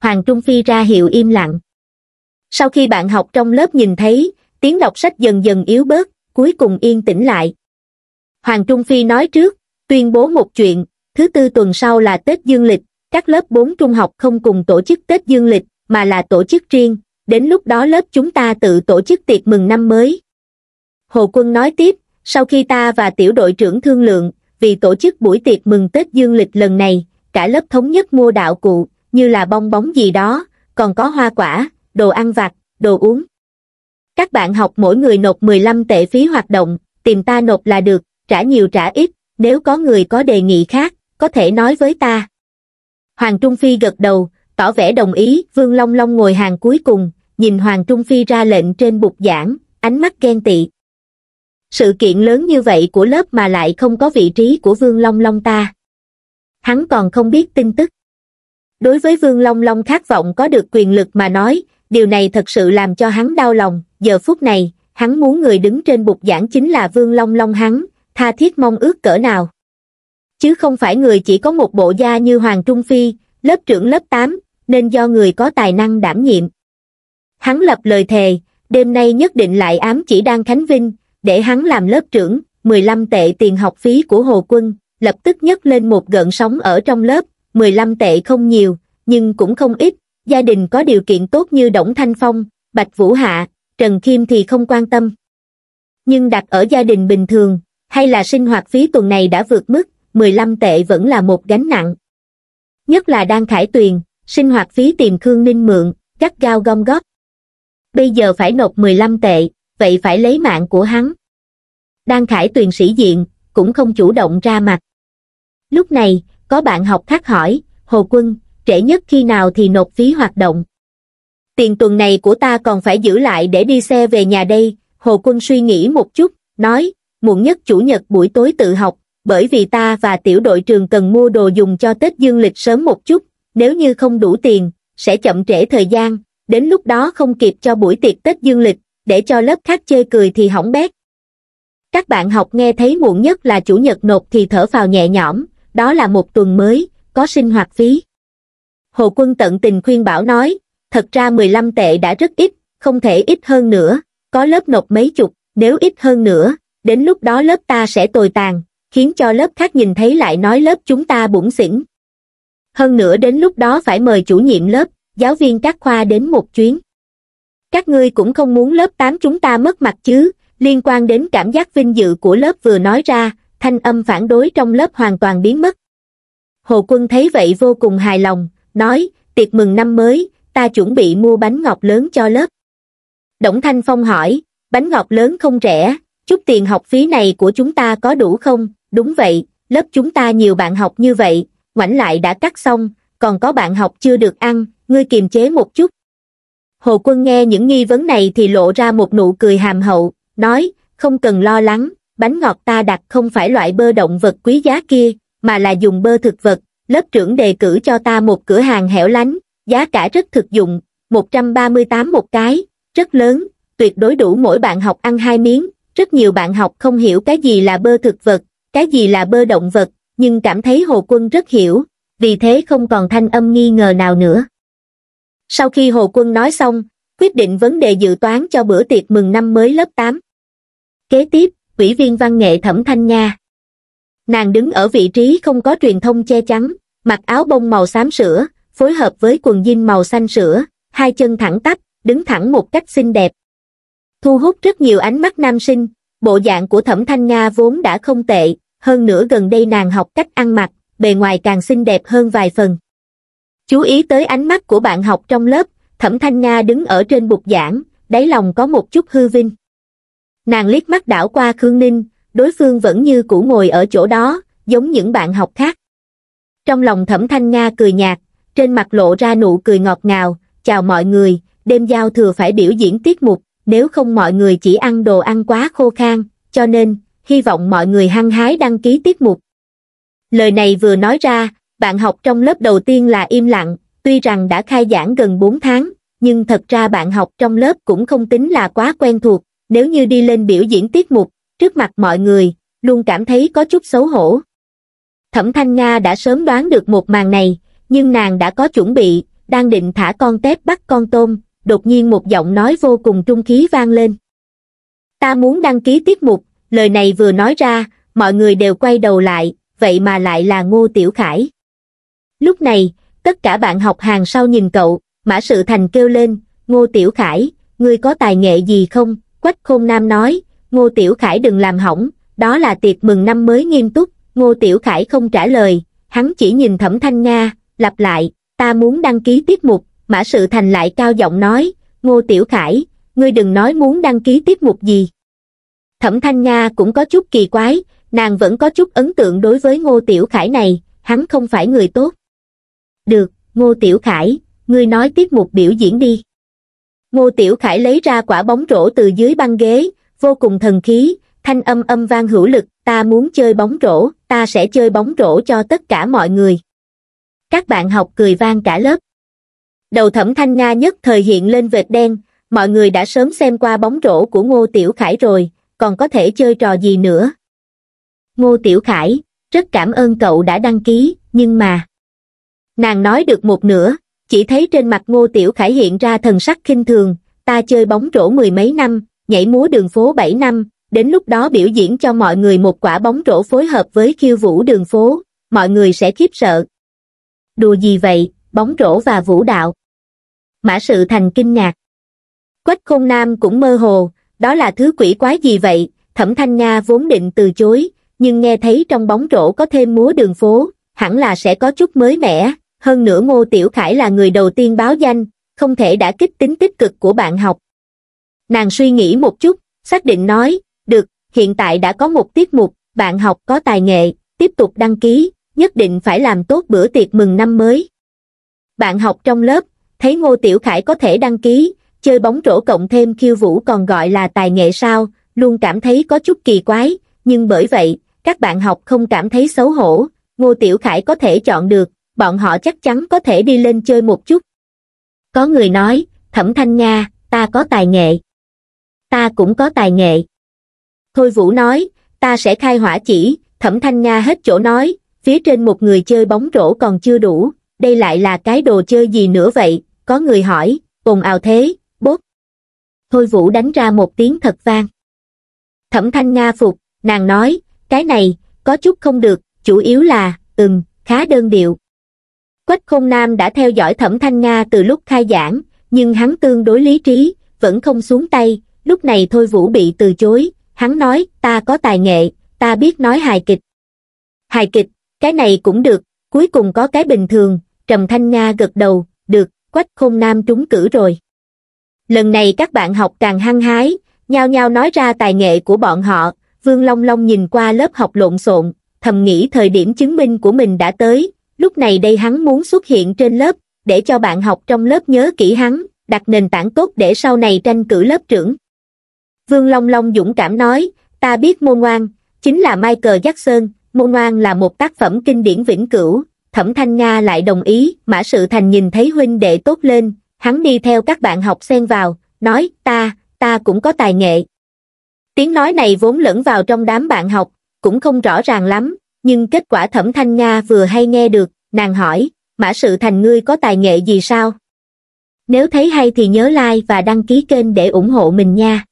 [SPEAKER 1] Hoàng Trung Phi ra hiệu im lặng. Sau khi bạn học trong lớp nhìn thấy, tiếng đọc sách dần dần yếu bớt, cuối cùng yên tĩnh lại. Hoàng Trung Phi nói trước, tuyên bố một chuyện, thứ tư tuần sau là Tết Dương Lịch, các lớp 4 trung học không cùng tổ chức Tết Dương lịch, mà là tổ chức riêng, đến lúc đó lớp chúng ta tự tổ chức tiệc mừng năm mới. Hồ Quân nói tiếp, sau khi ta và tiểu đội trưởng thương lượng, vì tổ chức buổi tiệc mừng Tết Dương lịch lần này, cả lớp thống nhất mua đạo cụ, như là bong bóng gì đó, còn có hoa quả, đồ ăn vặt, đồ uống. Các bạn học mỗi người nộp 15 tệ phí hoạt động, tìm ta nộp là được, trả nhiều trả ít, nếu có người có đề nghị khác, có thể nói với ta. Hoàng Trung Phi gật đầu, tỏ vẻ đồng ý, Vương Long Long ngồi hàng cuối cùng, nhìn Hoàng Trung Phi ra lệnh trên bục giảng, ánh mắt ghen tị. Sự kiện lớn như vậy của lớp mà lại không có vị trí của Vương Long Long ta. Hắn còn không biết tin tức. Đối với Vương Long Long khát vọng có được quyền lực mà nói, điều này thật sự làm cho hắn đau lòng, giờ phút này, hắn muốn người đứng trên bục giảng chính là Vương Long Long hắn, tha thiết mong ước cỡ nào chứ không phải người chỉ có một bộ da như Hoàng Trung Phi, lớp trưởng lớp 8, nên do người có tài năng đảm nhiệm. Hắn lập lời thề, đêm nay nhất định lại ám chỉ đang Khánh Vinh, để hắn làm lớp trưởng, 15 tệ tiền học phí của Hồ Quân, lập tức nhấc lên một gợn sóng ở trong lớp, 15 tệ không nhiều, nhưng cũng không ít, gia đình có điều kiện tốt như Đổng Thanh Phong, Bạch Vũ Hạ, Trần Kim thì không quan tâm. Nhưng đặt ở gia đình bình thường, hay là sinh hoạt phí tuần này đã vượt mức, 15 tệ vẫn là một gánh nặng. Nhất là đang khải tuyền, sinh hoạt phí tìm Khương Ninh mượn, gắt gao gom góp. Bây giờ phải nộp 15 tệ, vậy phải lấy mạng của hắn. Đang khải tuyền sĩ diện, cũng không chủ động ra mặt. Lúc này, có bạn học khác hỏi, Hồ Quân, trễ nhất khi nào thì nộp phí hoạt động. Tiền tuần này của ta còn phải giữ lại để đi xe về nhà đây, Hồ Quân suy nghĩ một chút, nói, muộn nhất chủ nhật buổi tối tự học, bởi vì ta và tiểu đội trường cần mua đồ dùng cho Tết Dương lịch sớm một chút, nếu như không đủ tiền, sẽ chậm trễ thời gian, đến lúc đó không kịp cho buổi tiệc Tết Dương lịch, để cho lớp khác chê cười thì hỏng bét. Các bạn học nghe thấy muộn nhất là chủ nhật nộp thì thở vào nhẹ nhõm, đó là một tuần mới, có sinh hoạt phí. Hồ Quân tận tình khuyên bảo nói, thật ra 15 tệ đã rất ít, không thể ít hơn nữa, có lớp nộp mấy chục, nếu ít hơn nữa, đến lúc đó lớp ta sẽ tồi tàn, khiến cho lớp khác nhìn thấy lại nói lớp chúng ta bủn xỉn hơn nữa đến lúc đó phải mời chủ nhiệm lớp giáo viên các khoa đến một chuyến các ngươi cũng không muốn lớp tám chúng ta mất mặt chứ liên quan đến cảm giác vinh dự của lớp vừa nói ra thanh âm phản đối trong lớp hoàn toàn biến mất hồ quân thấy vậy vô cùng hài lòng nói tiệc mừng năm mới ta chuẩn bị mua bánh ngọt lớn cho lớp đổng thanh phong hỏi bánh ngọt lớn không rẻ chút tiền học phí này của chúng ta có đủ không đúng vậy, lớp chúng ta nhiều bạn học như vậy, ngoảnh lại đã cắt xong, còn có bạn học chưa được ăn, ngươi kiềm chế một chút. Hồ Quân nghe những nghi vấn này thì lộ ra một nụ cười hàm hậu, nói, không cần lo lắng, bánh ngọt ta đặt không phải loại bơ động vật quý giá kia, mà là dùng bơ thực vật, lớp trưởng đề cử cho ta một cửa hàng hẻo lánh, giá cả rất thực dụng, 138 một cái, rất lớn, tuyệt đối đủ mỗi bạn học ăn hai miếng, rất nhiều bạn học không hiểu cái gì là bơ thực vật, cái gì là bơ động vật, nhưng cảm thấy Hồ Quân rất hiểu, vì thế không còn thanh âm nghi ngờ nào nữa. Sau khi Hồ Quân nói xong, quyết định vấn đề dự toán cho bữa tiệc mừng năm mới lớp 8. Kế tiếp, Ủy viên văn nghệ Thẩm Thanh Nha. Nàng đứng ở vị trí không có truyền thông che chắn, mặc áo bông màu xám sữa, phối hợp với quần jean màu xanh sữa, hai chân thẳng tắp, đứng thẳng một cách xinh đẹp. Thu hút rất nhiều ánh mắt nam sinh, bộ dạng của Thẩm Thanh Nga vốn đã không tệ, hơn nữa gần đây nàng học cách ăn mặc bề ngoài càng xinh đẹp hơn vài phần chú ý tới ánh mắt của bạn học trong lớp thẩm thanh nga đứng ở trên bục giảng đáy lòng có một chút hư vinh nàng liếc mắt đảo qua khương ninh đối phương vẫn như cũ ngồi ở chỗ đó giống những bạn học khác trong lòng thẩm thanh nga cười nhạt trên mặt lộ ra nụ cười ngọt ngào chào mọi người đêm giao thừa phải biểu diễn tiết mục nếu không mọi người chỉ ăn đồ ăn quá khô khan cho nên hy vọng mọi người hăng hái đăng ký tiết mục. Lời này vừa nói ra, bạn học trong lớp đầu tiên là im lặng, tuy rằng đã khai giảng gần 4 tháng, nhưng thật ra bạn học trong lớp cũng không tính là quá quen thuộc, nếu như đi lên biểu diễn tiết mục, trước mặt mọi người, luôn cảm thấy có chút xấu hổ. Thẩm Thanh Nga đã sớm đoán được một màn này, nhưng nàng đã có chuẩn bị, đang định thả con tép bắt con tôm, đột nhiên một giọng nói vô cùng trung khí vang lên. Ta muốn đăng ký tiết mục, lời này vừa nói ra mọi người đều quay đầu lại vậy mà lại là ngô tiểu khải lúc này tất cả bạn học hàng sau nhìn cậu mã sự thành kêu lên ngô tiểu khải ngươi có tài nghệ gì không quách khôn nam nói ngô tiểu khải đừng làm hỏng đó là tiệc mừng năm mới nghiêm túc ngô tiểu khải không trả lời hắn chỉ nhìn thẩm thanh nga lặp lại ta muốn đăng ký tiết mục mã sự thành lại cao giọng nói ngô tiểu khải ngươi đừng nói muốn đăng ký tiết mục gì thẩm thanh nga cũng có chút kỳ quái nàng vẫn có chút ấn tượng đối với ngô tiểu khải này hắn không phải người tốt được ngô tiểu khải ngươi nói tiết mục biểu diễn đi ngô tiểu khải lấy ra quả bóng rổ từ dưới băng ghế vô cùng thần khí thanh âm âm vang hữu lực ta muốn chơi bóng rổ ta sẽ chơi bóng rổ cho tất cả mọi người các bạn học cười vang cả lớp đầu thẩm thanh nga nhất thời hiện lên vệt đen mọi người đã sớm xem qua bóng rổ của ngô tiểu khải rồi còn có thể chơi trò gì nữa. Ngô Tiểu Khải, rất cảm ơn cậu đã đăng ký, nhưng mà... Nàng nói được một nửa, chỉ thấy trên mặt Ngô Tiểu Khải hiện ra thần sắc khinh thường, ta chơi bóng rổ mười mấy năm, nhảy múa đường phố bảy năm, đến lúc đó biểu diễn cho mọi người một quả bóng rổ phối hợp với khiêu vũ đường phố, mọi người sẽ khiếp sợ. Đùa gì vậy, bóng rổ và vũ đạo. Mã sự thành kinh ngạc. Quách khôn nam cũng mơ hồ, đó là thứ quỷ quái gì vậy, thẩm thanh Nga vốn định từ chối, nhưng nghe thấy trong bóng rổ có thêm múa đường phố, hẳn là sẽ có chút mới mẻ, hơn nữa Ngô Tiểu Khải là người đầu tiên báo danh, không thể đã kích tính tích cực của bạn học. Nàng suy nghĩ một chút, xác định nói, được, hiện tại đã có một tiết mục, bạn học có tài nghệ, tiếp tục đăng ký, nhất định phải làm tốt bữa tiệc mừng năm mới. Bạn học trong lớp, thấy Ngô Tiểu Khải có thể đăng ký, chơi bóng rổ cộng thêm khiêu vũ còn gọi là tài nghệ sao, luôn cảm thấy có chút kỳ quái, nhưng bởi vậy, các bạn học không cảm thấy xấu hổ, Ngô Tiểu Khải có thể chọn được, bọn họ chắc chắn có thể đi lên chơi một chút. Có người nói, Thẩm Thanh Nga, ta có tài nghệ. Ta cũng có tài nghệ. Thôi Vũ nói, ta sẽ khai hỏa chỉ, Thẩm Thanh Nga hết chỗ nói, phía trên một người chơi bóng rổ còn chưa đủ, đây lại là cái đồ chơi gì nữa vậy, có người hỏi, bồn ào thế, thôi vũ đánh ra một tiếng thật vang thẩm thanh nga phục nàng nói cái này có chút không được chủ yếu là ừm khá đơn điệu quách khôn nam đã theo dõi thẩm thanh nga từ lúc khai giảng nhưng hắn tương đối lý trí vẫn không xuống tay lúc này thôi vũ bị từ chối hắn nói ta có tài nghệ ta biết nói hài kịch hài kịch cái này cũng được cuối cùng có cái bình thường trầm thanh nga gật đầu được quách khôn nam trúng cử rồi lần này các bạn học càng hăng hái nhao nhao nói ra tài nghệ của bọn họ vương long long nhìn qua lớp học lộn xộn thầm nghĩ thời điểm chứng minh của mình đã tới lúc này đây hắn muốn xuất hiện trên lớp để cho bạn học trong lớp nhớ kỹ hắn đặt nền tảng tốt để sau này tranh cử lớp trưởng vương long long dũng cảm nói ta biết môn ngoan chính là michael jackson môn ngoan là một tác phẩm kinh điển vĩnh cửu thẩm thanh nga lại đồng ý mã sự thành nhìn thấy huynh đệ tốt lên hắn đi theo các bạn học xen vào nói ta ta cũng có tài nghệ tiếng nói này vốn lẫn vào trong đám bạn học cũng không rõ ràng lắm nhưng kết quả thẩm thanh nga vừa hay nghe được nàng hỏi mã sự thành ngươi có tài nghệ gì sao nếu thấy hay thì nhớ like và đăng ký kênh để ủng hộ mình nha